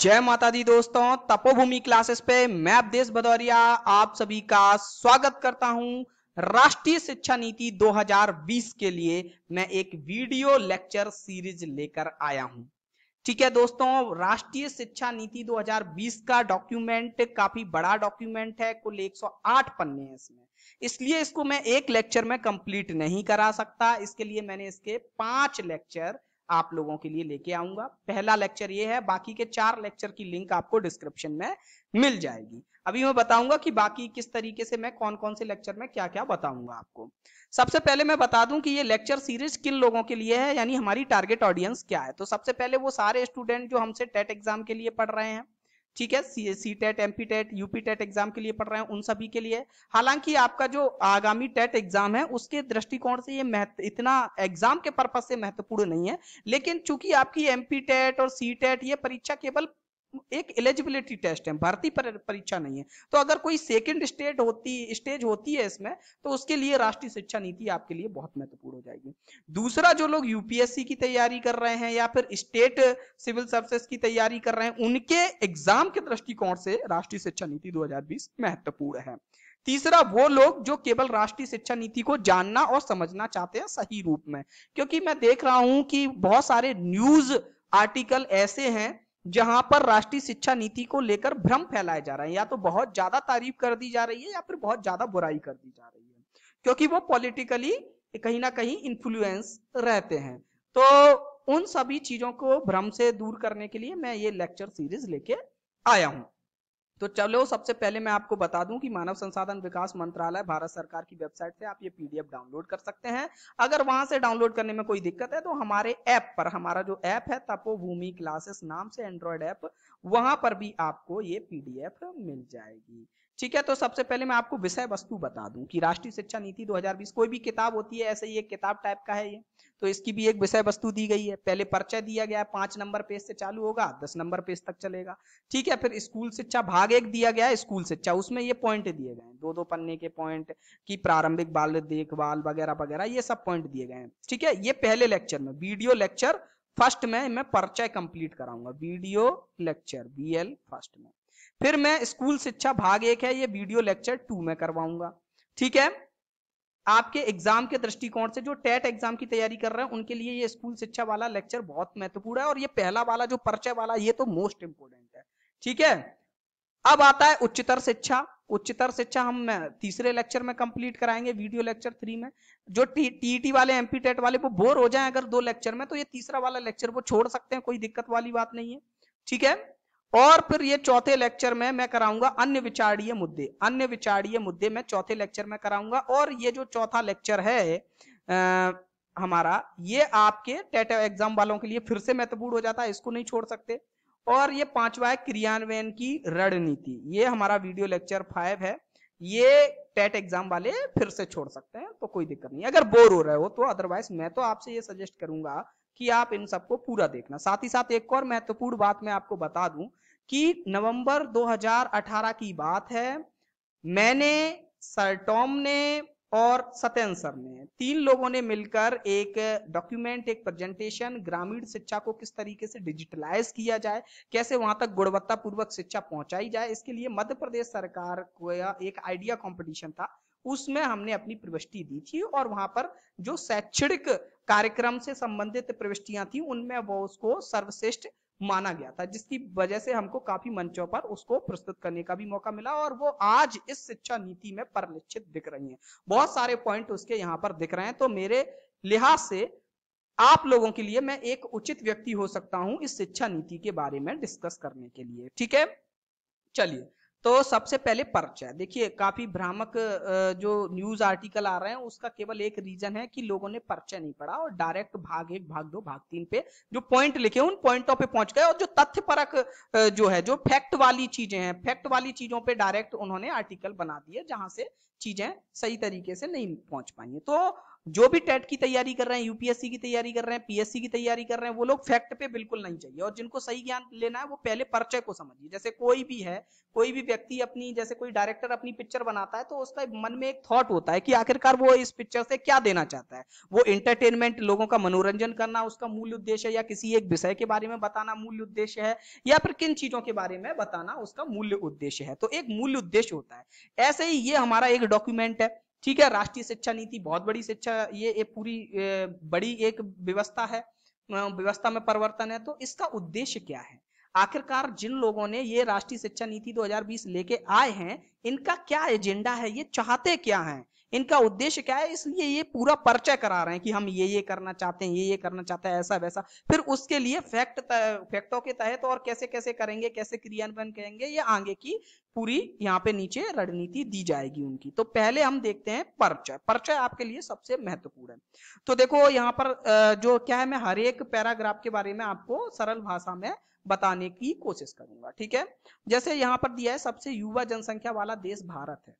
जय माता दी दोस्तों तपोभूमि क्लासेस पे मैं अवधेश भदौरिया आप सभी का स्वागत करता हूं राष्ट्रीय शिक्षा नीति 2020 के लिए मैं एक वीडियो लेक्चर सीरीज लेकर आया हूं ठीक है दोस्तों राष्ट्रीय शिक्षा नीति 2020 का डॉक्यूमेंट काफी बड़ा डॉक्यूमेंट है कुल 108 पन्ने हैं इसमें इसलिए इसको मैं एक लेक्चर में कंप्लीट नहीं करा सकता इसके लिए मैंने इसके पांच लेक्चर आप लोगों के लिए लेके आऊंगा पहला लेक्चर ये है बाकी के चार लेक्चर की लिंक आपको डिस्क्रिप्शन में मिल जाएगी अभी मैं बताऊंगा कि बाकी किस तरीके से मैं कौन कौन से लेक्चर में क्या क्या बताऊंगा आपको सबसे पहले मैं बता दूं कि ये लेक्चर सीरीज किन लोगों के लिए है यानी हमारी टारगेट ऑडियंस क्या है तो सबसे पहले वो सारे स्टूडेंट जो हमसे टेट एग्जाम के लिए पढ़ रहे हैं ठीक है C C TET M P TET UP TET exam के लिए पढ़ रहे हैं उन सभी के लिए हालांकि आपका जो आगामी टेट एग्जाम e है उसके दृष्टिकोण से ये महत्व इतना एग्जाम के पर्पज से महत्वपूर्ण नहीं है लेकिन चूंकि आपकी एम पी टेट और सी टेट e ये परीक्षा केवल एक एलिजिबिलिटी टेस्ट है भर्ती परीक्षा नहीं है तो अगर कोई सेकेंड स्टेट होती स्टेज होती है इसमें तो उसके लिए राष्ट्रीय शिक्षा नीति आपके लिए बहुत महत्वपूर्ण हो जाएगी दूसरा जो लोग यूपीएससी की तैयारी कर रहे हैं या फिर स्टेट सिविल सर्विस की तैयारी कर रहे हैं उनके एग्जाम के दृष्टिकोण से राष्ट्रीय शिक्षा नीति दो महत्वपूर्ण है तीसरा वो लोग जो केवल राष्ट्रीय शिक्षा नीति को जानना और समझना चाहते हैं सही रूप में क्योंकि मैं देख रहा हूं कि बहुत सारे न्यूज आर्टिकल ऐसे हैं जहां पर राष्ट्रीय शिक्षा नीति को लेकर भ्रम फैलाया जा रहा है या तो बहुत ज्यादा तारीफ कर दी जा रही है या फिर बहुत ज्यादा बुराई कर दी जा रही है क्योंकि वो पॉलिटिकली कहीं ना कहीं इन्फ्लुएंस रहते हैं तो उन सभी चीजों को भ्रम से दूर करने के लिए मैं ये लेक्चर सीरीज लेके आया हूं तो चलो सबसे पहले मैं आपको बता दूं कि मानव संसाधन विकास मंत्रालय भारत सरकार की वेबसाइट से आप ये पीडीएफ डाउनलोड कर सकते हैं अगर वहां से डाउनलोड करने में कोई दिक्कत है तो हमारे ऐप पर हमारा जो ऐप है तपो भूमि क्लासेस नाम से एंड्रॉयड ऐप वहां पर भी आपको ये पीडीएफ मिल जाएगी ठीक है तो सबसे पहले मैं आपको विषय वस्तु बता दूं कि राष्ट्रीय शिक्षा नीति 2020 कोई भी किताब होती है ऐसे ही एक किताब टाइप का है ये तो इसकी भी एक विषय वस्तु दी गई है पहले परिचय दिया गया है पांच नंबर पेज से चालू होगा दस नंबर पेज तक चलेगा ठीक है फिर स्कूल शिक्षा भाग एक दिया गया है स्कूल शिक्षा उसमें ये पॉइंट दिए गए हैं दो दो पन्ने के पॉइंट की प्रारंभिक बाल देखभाल वगैरह वगैरह ये सब पॉइंट दिए गए हैं ठीक है ये पहले लेक्चर में वीडियो लेक्चर फर्स्ट में मैं परिचय कंप्लीट कराऊंगा वीडियो लेक्चर बी फर्स्ट में फिर मैं स्कूल शिक्षा भाग एक है ये वीडियो लेक्चर टू में करवाऊंगा ठीक है आपके एग्जाम के दृष्टिकोण से जो टेट एग्जाम की तैयारी कर रहे हैं उनके लिए ये स्कूल शिक्षा वाला लेक्चर बहुत महत्वपूर्ण है और ये पहला वाला जो परिचय वाला ये तो मोस्ट इंपोर्टेंट है ठीक है अब आता है उच्चतर शिक्षा उच्चतर शिक्षा हम तीसरे लेक्चर में कंप्लीट कराएंगे वीडियो लेक्चर थ्री में जो टी e वाले एमपी टेट वाले वो बोर हो जाए अगर दो लेक्चर में तो ये तीसरा वाला लेक्चर वो छोड़ सकते हैं कोई दिक्कत वाली बात नहीं है ठीक है और फिर ये चौथे लेक्चर में मैं कराऊंगा अन्य विचारणीय मुद्दे अन्य विचारणीय मुद्दे में चौथे लेक्चर में कराऊंगा और ये जो चौथा लेक्चर है आ, हमारा ये आपके टेट एग्जाम वालों के लिए फिर से महत्वपूर्ण हो जाता है इसको नहीं छोड़ सकते और ये पांचवा है क्रियान्वयन की रणनीति ये हमारा वीडियो लेक्चर फाइव है ये टेट एग्जाम वाले फिर से छोड़ सकते हैं तो कोई दिक्कत नहीं अगर बोर हो रहे हो तो अदरवाइज मैं तो आपसे ये सजेस्ट करूंगा कि आप इन सबको पूरा देखना साथ ही साथ एक और महत्वपूर्ण बात मैं आपको बता दूं कि नवंबर 2018 की बात है मैंने टॉम ने और सत्यन सर ने तीन लोगों ने मिलकर एक डॉक्यूमेंट एक प्रेजेंटेशन ग्रामीण शिक्षा को किस तरीके से डिजिटलाइज किया जाए कैसे वहां तक गुणवत्ता पूर्वक शिक्षा पहुंचाई जाए इसके लिए मध्य प्रदेश सरकार को एक आइडिया कंपटीशन था उसमें हमने अपनी प्रविष्टि दी थी और वहां पर जो शैक्षणिक कार्यक्रम से संबंधित प्रविष्टियां थी उनमें वो उसको सर्वश्रेष्ठ माना गया था जिसकी वजह से हमको काफी मंचों पर उसको प्रस्तुत करने का भी मौका मिला और वो आज इस शिक्षा नीति में परिलक्षित दिख रही है बहुत सारे पॉइंट उसके यहाँ पर दिख रहे हैं तो मेरे लिहाज से आप लोगों के लिए मैं एक उचित व्यक्ति हो सकता हूं इस शिक्षा नीति के बारे में डिस्कस करने के लिए ठीक है चलिए तो सबसे पहले परिचय देखिए काफी भ्रामक जो न्यूज आर्टिकल आ रहे हैं उसका केवल एक रीजन है कि लोगों ने परिचय नहीं पढ़ा और डायरेक्ट भाग एक भाग दो भाग तीन पे जो पॉइंट लिखे उन पॉइंटों पे पहुंच गए और जो तथ्य परक जो है जो फैक्ट वाली चीजें हैं फैक्ट वाली चीजों पे डायरेक्ट उन्होंने आर्टिकल बना दिए जहां से चीजें सही तरीके से नहीं पहुंच पाई तो जो भी टेट की तैयारी कर रहे हैं यूपीएससी की तैयारी कर रहे हैं पीएससी की तैयारी कर रहे हैं वो लोग फैक्ट पे बिल्कुल नहीं चाहिए और जिनको सही ज्ञान लेना है वो पहले परिचय को समझिए जैसे कोई भी है कोई भी व्यक्ति अपनी जैसे कोई डायरेक्टर अपनी पिक्चर बनाता है तो उसका मन में एक थॉट होता है कि आखिरकार वो इस पिक्चर से क्या देना चाहता है वो इंटरटेनमेंट लोगों का मनोरंजन करना उसका मूल उद्देश्य है या किसी एक विषय के बारे में बताना मूल उद्देश्य है या फिर किन चीजों के बारे में बताना उसका मूल्य उद्देश्य है तो एक मूल्य उद्देश्य होता है ऐसे ही ये हमारा एक डॉक्यूमेंट है ठीक है राष्ट्रीय शिक्षा नीति बहुत बड़ी शिक्षा ये एक पूरी बड़ी एक व्यवस्था है व्यवस्था में परिवर्तन है तो इसका उद्देश्य क्या है आखिरकार जिन लोगों ने ये राष्ट्रीय शिक्षा नीति 2020 लेके आए हैं इनका क्या एजेंडा है ये चाहते क्या हैं इनका उद्देश्य क्या है इसलिए ये पूरा परिचय करा रहे हैं कि हम ये ये करना चाहते हैं ये ये करना चाहते हैं ऐसा वैसा फिर उसके लिए फैक्ट फैक्टों के तहत तो और कैसे कैसे करेंगे कैसे क्रियान्वयन करेंगे ये आगे की पूरी यहाँ पे नीचे रणनीति दी जाएगी उनकी तो पहले हम देखते हैं परिचय परिचय आपके लिए सबसे महत्वपूर्ण है तो देखो यहाँ पर जो क्या है मैं हर एक पैराग्राफ के बारे में आपको सरल भाषा में बताने की कोशिश करूंगा ठीक है जैसे यहाँ पर दिया है सबसे युवा जनसंख्या वाला देश भारत है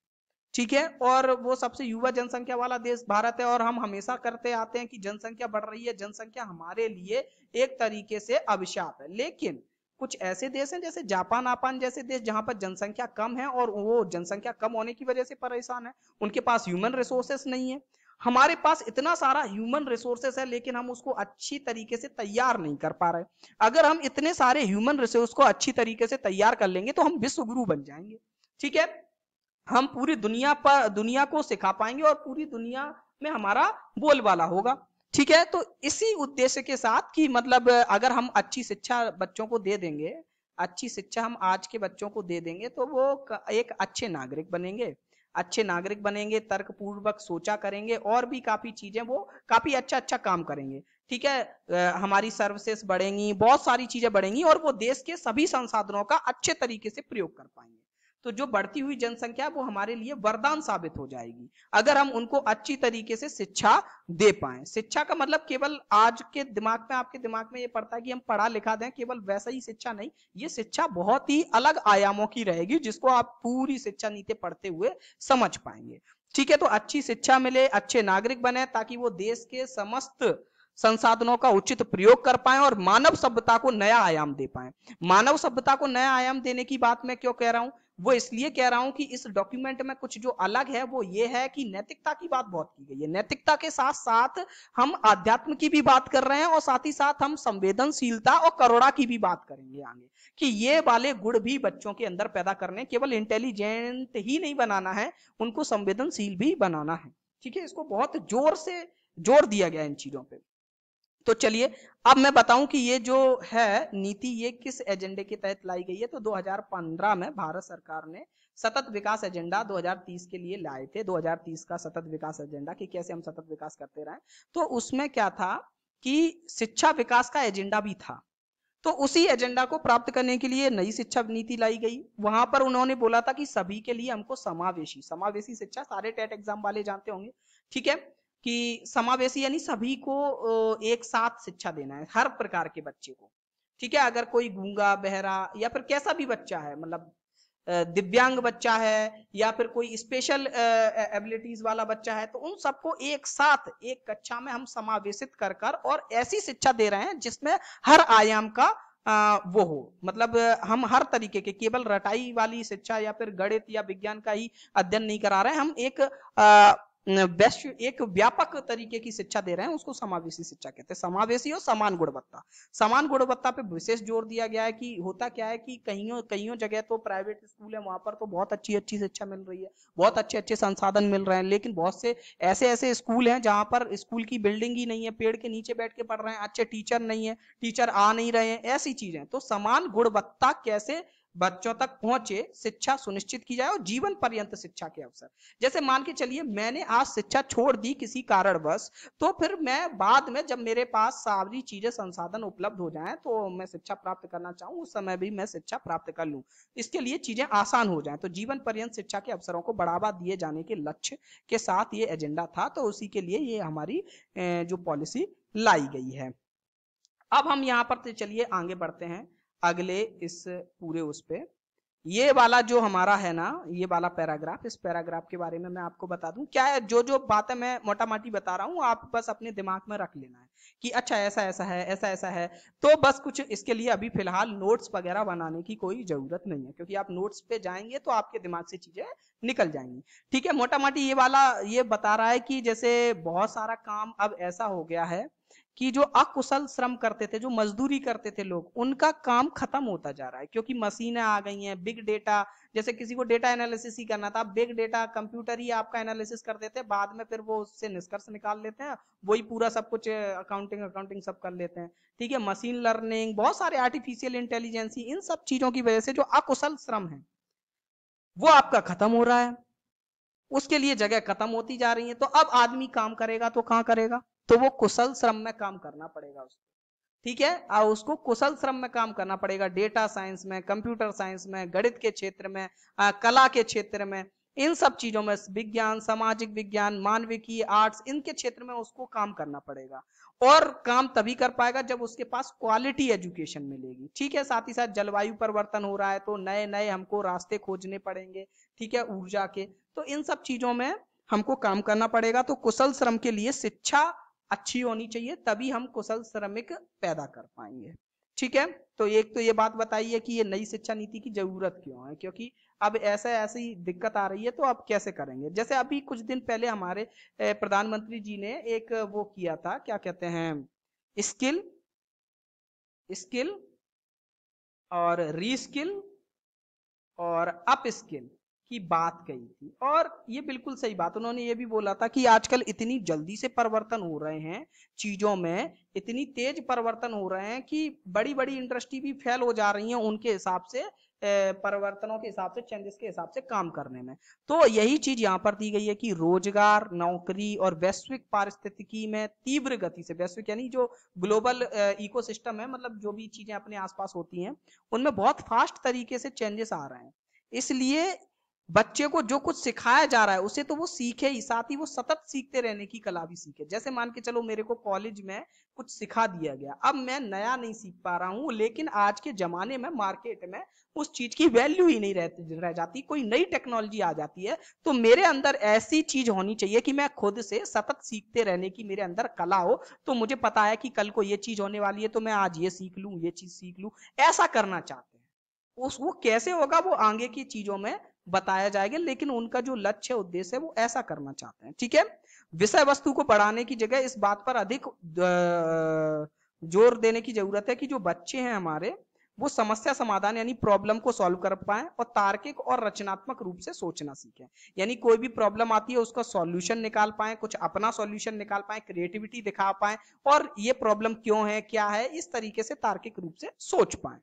ठीक है और वो सबसे युवा जनसंख्या वाला देश भारत है और हम हमेशा करते आते हैं कि जनसंख्या बढ़ रही है जनसंख्या हमारे लिए एक तरीके से अभिशाप है लेकिन कुछ ऐसे देश हैं जैसे जापान आपान जैसे देश जहां पर जनसंख्या कम है और वो जनसंख्या कम होने की वजह से परेशान है उनके पास ह्यूमन रिसोर्सेस नहीं है हमारे पास इतना सारा ह्यूमन रिसोर्सेस है लेकिन हम उसको अच्छी तरीके से तैयार नहीं कर पा रहे अगर हम इतने सारे ह्यूमन रिसोर्स को अच्छी तरीके से तैयार कर लेंगे तो हम विश्व गुरु बन जाएंगे ठीक है हम पूरी दुनिया पर दुनिया को सिखा पाएंगे और पूरी दुनिया में हमारा बोलबाला होगा ठीक है तो इसी उद्देश्य के साथ कि मतलब अगर हम अच्छी शिक्षा बच्चों को दे देंगे अच्छी शिक्षा हम आज के बच्चों को दे देंगे तो वो एक अच्छे नागरिक बनेंगे अच्छे नागरिक बनेंगे तर्कपूर्वक सोचा करेंगे और भी काफी चीजें वो काफी अच्छा अच्छा काम करेंगे ठीक है हमारी सर्विसेस बढ़ेंगी बहुत सारी चीजें बढ़ेंगी और वो देश के सभी संसाधनों का अच्छे तरीके से प्रयोग कर पाएंगे तो जो बढ़ती हुई जनसंख्या वो हमारे लिए वरदान साबित हो जाएगी अगर हम उनको अच्छी तरीके से शिक्षा दे पाए शिक्षा का मतलब केवल आज के दिमाग में आपके दिमाग में ये पड़ता है कि हम पढ़ा लिखा दें केवल वैसा ही शिक्षा नहीं ये शिक्षा बहुत ही अलग आयामों की रहेगी जिसको आप पूरी शिक्षा नीति पढ़ते हुए समझ पाएंगे ठीक है तो अच्छी शिक्षा मिले अच्छे नागरिक बने ताकि वो देश के समस्त संसाधनों का उचित प्रयोग कर पाए और मानव सभ्यता को नया आयाम दे पाए मानव सभ्यता को नया आयाम देने की बात मैं क्यों कह रहा हूं वो इसलिए कह रहा हूं कि इस डॉक्यूमेंट में कुछ जो अलग है वो ये है कि नैतिकता की बात बहुत की गई है नैतिकता के साथ साथ हम आध्यात्म की भी बात कर रहे हैं और साथ ही साथ हम संवेदनशीलता और करोड़ा की भी बात करेंगे आगे कि ये वाले गुण भी बच्चों के अंदर पैदा करने केवल इंटेलिजेंट ही नहीं बनाना है उनको संवेदनशील भी बनाना है ठीक है इसको बहुत जोर से जोर दिया गया इन चीजों पर तो चलिए अब मैं बताऊं कि ये जो है नीति ये किस एजेंडे के तहत लाई गई है तो 2015 में भारत सरकार ने सतत विकास एजेंडा 2030 के लिए लाए थे 2030 का सतत विकास एजेंडा कि कैसे हम सतत विकास करते रहे तो उसमें क्या था कि शिक्षा विकास का एजेंडा भी था तो उसी एजेंडा को प्राप्त करने के लिए नई शिक्षा नीति लाई गई वहां पर उन्होंने बोला था कि सभी के लिए हमको समावेशी समावेशी शिक्षा सारे टेट एग्जाम वाले जानते होंगे ठीक है कि समावेशी यानी सभी को एक साथ शिक्षा देना है हर प्रकार के बच्चे को ठीक है अगर कोई गूंगा बहरा या फिर कैसा भी बच्चा है मतलब दिव्यांग बच्चा है या फिर कोई स्पेशल एबिलिटीज वाला बच्चा है तो उन सबको एक साथ एक कक्षा में हम समावेशित कर कर और ऐसी शिक्षा दे रहे हैं जिसमें हर आयाम का वो हो मतलब हम हर तरीके के केवल रटाई वाली शिक्षा या फिर गणित या विज्ञान का ही अध्ययन नहीं करा रहे हैं हम एक आ, वैश्व एक व्यापक तरीके की शिक्षा दे रहे हैं उसको समावेशी शिक्षा कहते हैं समावेशी और समान गुणवत्ता समान गुणवत्ता पे विशेष जोर दिया गया है कि होता क्या है कि कहीं कहीं जगह तो प्राइवेट स्कूल है वहां पर तो बहुत अच्छी अच्छी शिक्षा मिल रही है बहुत अच्छे अच्छे संसाधन मिल रहे हैं लेकिन बहुत से ऐसे ऐसे स्कूल हैं जहां पर स्कूल की बिल्डिंग ही नहीं है पेड़ के नीचे बैठ के पढ़ रहे हैं अच्छे टीचर नहीं है टीचर आ नहीं रहे हैं ऐसी चीजें तो समान गुणवत्ता कैसे बच्चों तक पहुंचे शिक्षा सुनिश्चित की जाए और जीवन पर्यंत शिक्षा के अवसर जैसे मान के चलिए मैंने आज शिक्षा छोड़ दी किसी कारणवश तो फिर मैं बाद में जब मेरे पास सारी चीजें संसाधन उपलब्ध हो जाएं तो मैं शिक्षा प्राप्त करना चाहूँ उस समय भी मैं शिक्षा प्राप्त कर लू इसके लिए चीजें आसान हो जाए तो जीवन पर्यंत शिक्षा के अवसरों को बढ़ावा दिए जाने के लक्ष्य के साथ ये एजेंडा था तो उसी के लिए ये हमारी जो पॉलिसी लाई गई है अब हम यहाँ पर तो चलिए आगे बढ़ते हैं अगले इस पूरे उस पर ये वाला जो हमारा है ना ये वाला पैराग्राफ इस पैराग्राफ के बारे में मैं आपको बता दूं क्या है जो जो बातें मैं मोटा माटी बता रहा हूं आप बस अपने दिमाग में रख लेना है कि अच्छा ऐसा ऐसा है ऐसा ऐसा है तो बस कुछ इसके लिए अभी फिलहाल नोट्स वगैरह बनाने की कोई जरूरत नहीं है क्योंकि आप नोट्स पे जाएंगे तो आपके दिमाग से चीजें निकल जाएंगी ठीक है मोटा माटी ये वाला ये बता रहा है कि जैसे बहुत सारा काम अब ऐसा हो गया है कि जो अकुशल श्रम करते थे जो मजदूरी करते थे लोग उनका काम खत्म होता जा रहा है क्योंकि मशीनें आ गई हैं बिग डेटा जैसे किसी को डेटा एनालिसिस ही करना था बिग डेटा कंप्यूटर ही आपका एनालिसिस कर देते हैं बाद में फिर वो उससे निष्कर्ष निकाल लेते हैं वही पूरा सब कुछ अकाउंटिंग अकाउंटिंग सब कर लेते हैं ठीक है मशीन लर्निंग बहुत सारे आर्टिफिशियल इंटेलिजेंसी इन सब चीजों की वजह से जो अकुशल श्रम है वो आपका खत्म हो रहा है उसके लिए जगह खत्म होती जा रही है तो अब आदमी काम करेगा तो कहाँ करेगा तो वो कुशल श्रम में काम करना पड़ेगा उसको ठीक है और उसको कुशल श्रम में काम करना पड़ेगा डेटा साइंस में कंप्यूटर साइंस में गणित के क्षेत्र में आ, कला के क्षेत्र में इन सब चीजों में विज्ञान सामाजिक विज्ञान मानविकी आर्ट्स इनके क्षेत्र में उसको काम करना पड़ेगा और काम तभी कर पाएगा जब उसके पास क्वालिटी एजुकेशन मिलेगी ठीक है साथ ही साथ जलवायु परिवर्तन हो रहा है तो नए नए हमको रास्ते खोजने पड़ेंगे ठीक है ऊर्जा के तो इन सब चीजों में हमको काम करना पड़ेगा तो कुशल श्रम के लिए शिक्षा अच्छी होनी चाहिए तभी हम कुशल श्रमिक पैदा कर पाएंगे ठीक है तो एक तो ये बात बताइए कि ये नई शिक्षा नीति की जरूरत क्यों है क्योंकि अब ऐसा ऐसी दिक्कत आ रही है तो अब कैसे करेंगे जैसे अभी कुछ दिन पहले हमारे प्रधानमंत्री जी ने एक वो किया था क्या कहते हैं स्किल स्किल और रीस्किल और अप स्किल की बात कही थी और ये बिल्कुल सही बात उन्होंने ये भी बोला था कि आजकल इतनी जल्दी से परिवर्तन हो रहे हैं चीजों में इतनी तेज परिवर्तन हो रहे हैं कि बड़ी बड़ी इंडस्ट्री भी फेल हो जा रही है उनके हिसाब से परिवर्तनों के हिसाब से चेंजेस के हिसाब से काम करने में तो यही चीज यहाँ पर दी गई है कि रोजगार नौकरी और वैश्विक पारिस्थितिकी में तीव्र गति से वैश्विक यानी जो ग्लोबल इकोसिस्टम है मतलब जो भी चीजें अपने आसपास होती हैं उनमें बहुत फास्ट तरीके से चेंजेस आ रहे हैं इसलिए बच्चे को जो कुछ सिखाया जा रहा है उसे तो वो सीखे ही साथ ही वो सतत सीखते रहने की कला भी सीखे जैसे मान के चलो मेरे को कॉलेज में कुछ सिखा दिया गया अब मैं नया नहीं सीख पा रहा हूँ लेकिन आज के जमाने में मार्केट में उस चीज की वैल्यू ही नहीं रहती रह जाती कोई नई टेक्नोलॉजी आ जाती है तो मेरे अंदर ऐसी चीज होनी चाहिए कि मैं खुद से सतत सीखते रहने की मेरे अंदर कला हो तो मुझे पता है कि कल को ये चीज होने वाली है तो मैं आज ये सीख लू ये चीज सीख लू ऐसा करना चाहते हैं उस वो कैसे होगा वो आगे की चीजों में बताया जाएगा लेकिन उनका जो लक्ष्य उद्देश्य है वो ऐसा करना चाहते हैं ठीक है विषय वस्तु को बढ़ाने की जगह इस बात पर अधिक जोर देने की जरूरत है कि जो बच्चे हैं हमारे वो समस्या समाधान यानी प्रॉब्लम को सॉल्व कर पाए और तार्किक और रचनात्मक रूप से सोचना सीखें यानी कोई भी प्रॉब्लम आती है उसका सॉल्यूशन निकाल पाए कुछ अपना सॉल्यूशन निकाल पाए क्रिएटिविटी दिखा पाए और ये प्रॉब्लम क्यों है क्या है इस तरीके से तार्किक रूप से सोच पाए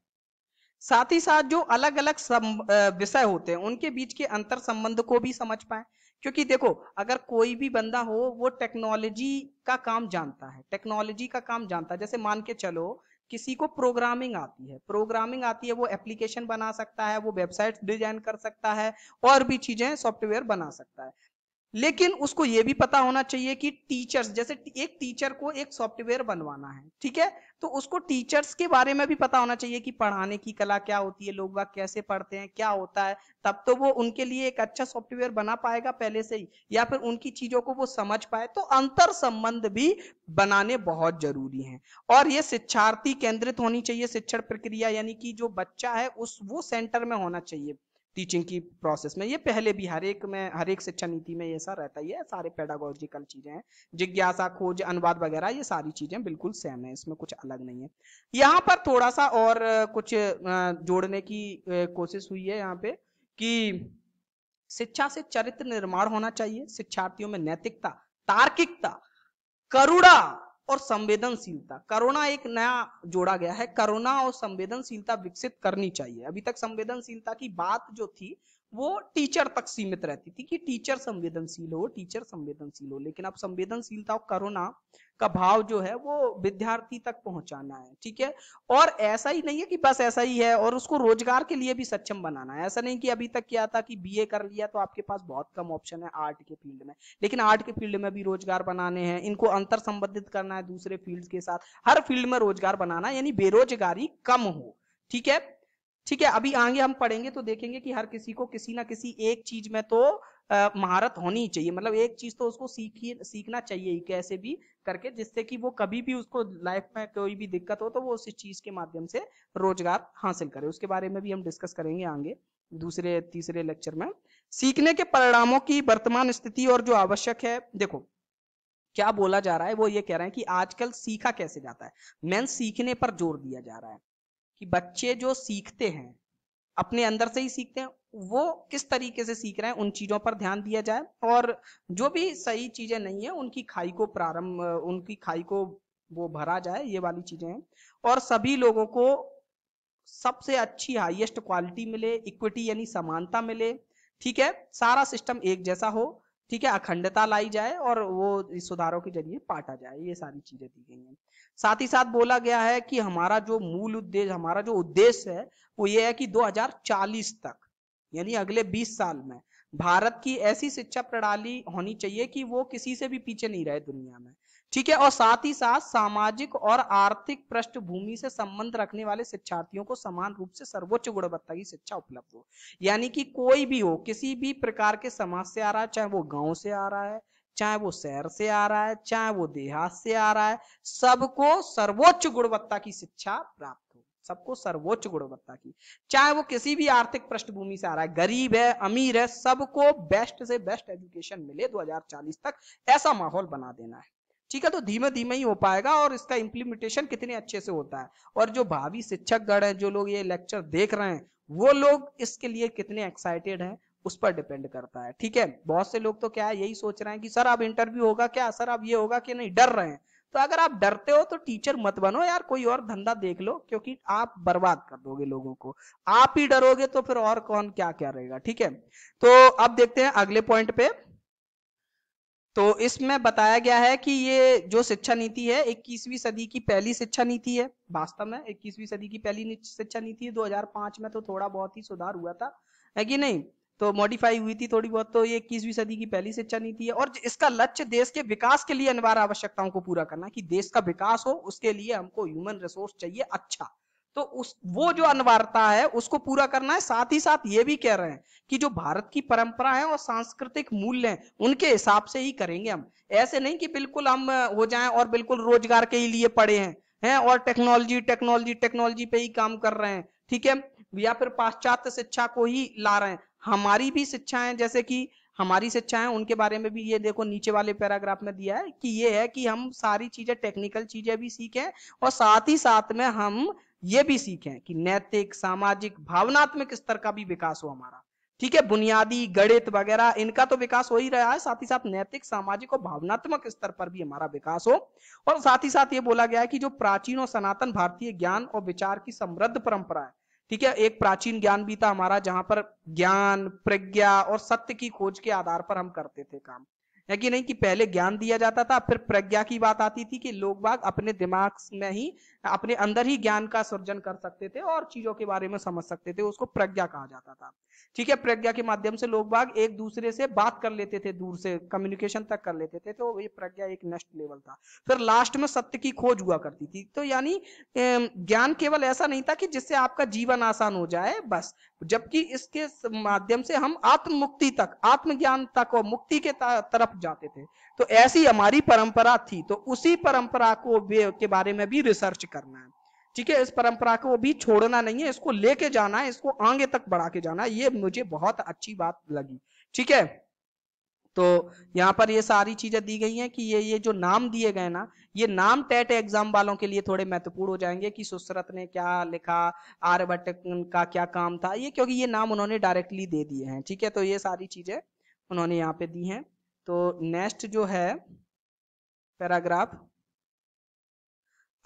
साथ ही साथ जो अलग अलग विषय होते हैं उनके बीच के अंतर संबंध को भी समझ पाए क्योंकि देखो अगर कोई भी बंदा हो वो टेक्नोलॉजी का काम जानता है टेक्नोलॉजी का काम जानता है जैसे मान के चलो किसी को प्रोग्रामिंग आती है प्रोग्रामिंग आती है वो एप्लीकेशन बना सकता है वो वेबसाइट डिजाइन कर सकता है और भी चीजें सॉफ्टवेयर बना सकता है लेकिन उसको यह भी पता होना चाहिए कि टीचर्स जैसे एक टीचर को एक सॉफ्टवेयर बनवाना है ठीक है तो उसको टीचर्स के बारे में भी पता होना चाहिए कि पढ़ाने की कला क्या होती है लोग कैसे पढ़ते हैं क्या होता है तब तो वो उनके लिए एक अच्छा सॉफ्टवेयर बना पाएगा पहले से ही या फिर उनकी चीजों को वो समझ पाए तो अंतर संबंध भी बनाने बहुत जरूरी है और ये शिक्षार्थी केंद्रित होनी चाहिए शिक्षण प्रक्रिया यानी कि जो बच्चा है उस वो सेंटर में होना चाहिए टीचिंग की प्रोसेस में ये पहले भी हर एक में हर एक शिक्षा नीति में ये ऐसा रहता ही है सारे पेडागोजिकल चीजें हैं जिज्ञासा खोज अनुवाद वगैरह ये सारी चीजें बिल्कुल सेम है इसमें कुछ अलग नहीं है यहाँ पर थोड़ा सा और कुछ जोड़ने की कोशिश हुई है यहाँ पे कि शिक्षा से चरित्र निर्माण होना चाहिए शिक्षार्थियों में नैतिकता तार्किकता करुणा और संवेदनशीलता करोना एक नया जोड़ा गया है करोना और संवेदनशीलता विकसित करनी चाहिए अभी तक संवेदनशीलता की बात जो थी वो टीचर तक सीमित रहती थी कि टीचर संवेदनशील हो टीचर संवेदनशील हो लेकिन अब संवेदनशीलता और करोना का भाव जो है वो विद्यार्थी तक पहुंचाना है ठीक है और ऐसा ही नहीं है कि बस ऐसा ही है और उसको रोजगार के लिए भी सक्षम बनाना है ऐसा नहीं कि अभी तक क्या था कि बीए कर लिया तो आपके पास बहुत कम ऑप्शन है आर्ट के फील्ड में लेकिन आर्ट के फील्ड में भी रोजगार बनाने हैं इनको अंतर संबंधित करना है दूसरे फील्ड के साथ हर फील्ड में रोजगार बनाना यानी बेरोजगारी कम हो ठीक है ठीक है अभी आगे हम पढ़ेंगे तो देखेंगे कि हर किसी को किसी ना किसी एक चीज में तो महारत होनी चाहिए मतलब एक चीज तो उसको सीखी सीखना चाहिए ही कैसे भी करके जिससे कि वो कभी भी उसको लाइफ में कोई भी दिक्कत हो तो वो उस चीज के माध्यम से रोजगार हासिल करे उसके बारे में भी हम डिस्कस करेंगे आगे दूसरे तीसरे लेक्चर में सीखने के परिणामों की वर्तमान स्थिति और जो आवश्यक है देखो क्या बोला जा रहा है वो ये कह रहे हैं कि आजकल सीखा कैसे जाता है मेन सीखने पर जोर दिया जा रहा है कि बच्चे जो सीखते हैं अपने अंदर से ही सीखते हैं वो किस तरीके से सीख रहे हैं उन चीजों पर ध्यान दिया जाए और जो भी सही चीजें नहीं है उनकी खाई को प्रारंभ उनकी खाई को वो भरा जाए ये वाली चीजें हैं और सभी लोगों को सबसे अच्छी हाईएस्ट क्वालिटी मिले इक्विटी यानी समानता मिले ठीक है सारा सिस्टम एक जैसा हो ठीक है अखंडता लाई जाए और वो इस सुधारों के जरिए पाटा जाए ये सारी चीजें दी गई हैं साथ ही साथ बोला गया है कि हमारा जो मूल उद्देश्य हमारा जो उद्देश्य है वो ये है कि 2040 तक यानी अगले 20 साल में भारत की ऐसी शिक्षा प्रणाली होनी चाहिए कि वो किसी से भी पीछे नहीं रहे दुनिया में ठीक है और साथ ही साथ सामाजिक और आर्थिक पृष्ठभूमि से संबंध रखने वाले शिक्षार्थियों को समान रूप से सर्वोच्च गुणवत्ता की शिक्षा उपलब्ध हो यानी कि कोई भी हो किसी भी प्रकार के समाज से आ रहा है चाहे वो गांव से आ रहा है चाहे वो शहर से आ रहा है चाहे वो देहात से आ रहा है सबको सर्वोच्च गुणवत्ता की शिक्षा प्राप्त हो सबको सर्वोच्च गुणवत्ता की चाहे वो किसी भी आर्थिक पृष्ठभूमि से आ रहा है गरीब है अमीर है सबको बेस्ट से बेस्ट एजुकेशन मिले 2040 तक ऐसा माहौल बना देना है ठीक है तो धीमे धीमे ही हो पाएगा और इसका इम्प्लीमेंटेशन कितने अच्छे से होता है और जो भावी शिक्षक गण है जो लोग ये लेक्चर देख रहे हैं वो लोग इसके लिए कितने एक्साइटेड हैं उस पर डिपेंड करता है ठीक है बहुत से लोग तो क्या है यही सोच रहे हैं कि सर अब इंटरव्यू होगा क्या सर अब ये होगा कि नहीं डर रहे हैं तो अगर आप डरते हो तो टीचर मत बनो यार कोई और धंधा देख लो क्योंकि आप बर्बाद कर दोगे लोगों को आप ही डरोगे तो फिर और कौन क्या क्या रहेगा ठीक है तो अब देखते हैं अगले पॉइंट पे तो इसमें बताया गया है कि ये जो शिक्षा नीति है 21वीं सदी की पहली शिक्षा नीति है वास्तव में 21वीं सदी की पहली शिक्षा नीति है 2005 में तो थोड़ा बहुत ही सुधार हुआ था है कि नहीं तो मॉडिफाई हुई थी थोड़ी बहुत तो ये इक्कीसवीं सदी की पहली शिक्षा नीति है और इसका लक्ष्य देश के विकास के लिए अनिवार्य आवश्यकताओं को पूरा करना कि देश का विकास हो उसके लिए हमको ह्यूमन रिसोर्स चाहिए अच्छा तो उस वो जो अनिवार्यता है उसको पूरा करना है साथ ही साथ ये भी कह रहे हैं कि जो भारत की परंपरा है और सांस्कृतिक मूल्य हैं उनके हिसाब से ही करेंगे हम ऐसे नहीं कि बिल्कुल हम हो जाएं और बिल्कुल रोजगार के ही लिए पड़े हैं हैं और टेक्नोलॉजी टेक्नोलॉजी टेक्नोलॉजी पे ही काम कर रहे हैं ठीक है या फिर पाश्चात्य शिक्षा को ही ला रहे हैं हमारी भी शिक्षाएं जैसे कि हमारी शिक्षाएं उनके बारे में भी ये देखो नीचे वाले पैराग्राफ में दिया है कि ये है कि हम सारी चीजें टेक्निकल चीजें भी सीखें और साथ ही साथ में हम ये भी सीखें कि नैतिक सामाजिक भावनात्मक स्तर का भी विकास हो हमारा ठीक है बुनियादी गणित वगैरह इनका तो विकास हो ही रहा है साथ ही साथ नैतिक सामाजिक और भावनात्मक स्तर पर भी हमारा विकास हो और साथ ही साथ ये बोला गया है कि जो प्राचीन और सनातन भारतीय ज्ञान और विचार की समृद्ध परंपरा है ठीक है एक प्राचीन ज्ञान भी था हमारा जहां पर ज्ञान प्रज्ञा और सत्य की खोज के आधार पर हम करते थे काम है कि नहीं कि पहले ज्ञान दिया जाता था फिर प्रज्ञा की बात आती थी कि लोग बाग अपने दिमाग में ही अपने अंदर ही ज्ञान का सृजन कर सकते थे और चीजों के बारे में समझ सकते थे उसको प्रज्ञा कहा जाता था ठीक है प्रज्ञा के माध्यम से लोग बाग एक दूसरे से बात कर लेते थे दूर से कम्युनिकेशन तक कर लेते थे तो ये प्रज्ञा एक नेक्स्ट लेवल था फिर लास्ट में सत्य की खोज हुआ करती थी तो यानी ज्ञान केवल ऐसा नहीं था कि जिससे आपका जीवन आसान हो जाए बस जबकि इसके माध्यम से हम आत्म मुक्ति तक आत्मज्ञान तक और मुक्ति के तरफ जाते थे तो ऐसी हमारी परंपरा थी तो उसी परंपरा को के बारे में भी रिसर्च करना है ठीक है इस परंपरा को भी छोड़ना नहीं है इसको लेके जाना है इसको आगे तक बढ़ा के जाना है ये मुझे बहुत अच्छी बात लगी ठीक है तो यहाँ पर ये सारी चीजें दी गई हैं कि ये ये जो नाम दिए गए ना ये नाम टेट एग्जाम वालों के लिए थोड़े महत्वपूर्ण हो जाएंगे कि सुसरत ने क्या लिखा आर्यभट्ट का क्या काम था ये क्योंकि ये नाम उन्होंने डायरेक्टली दे दिए हैं ठीक है तो ये सारी चीजें उन्होंने यहाँ पे दी हैं तो नेक्स्ट जो है पैराग्राफ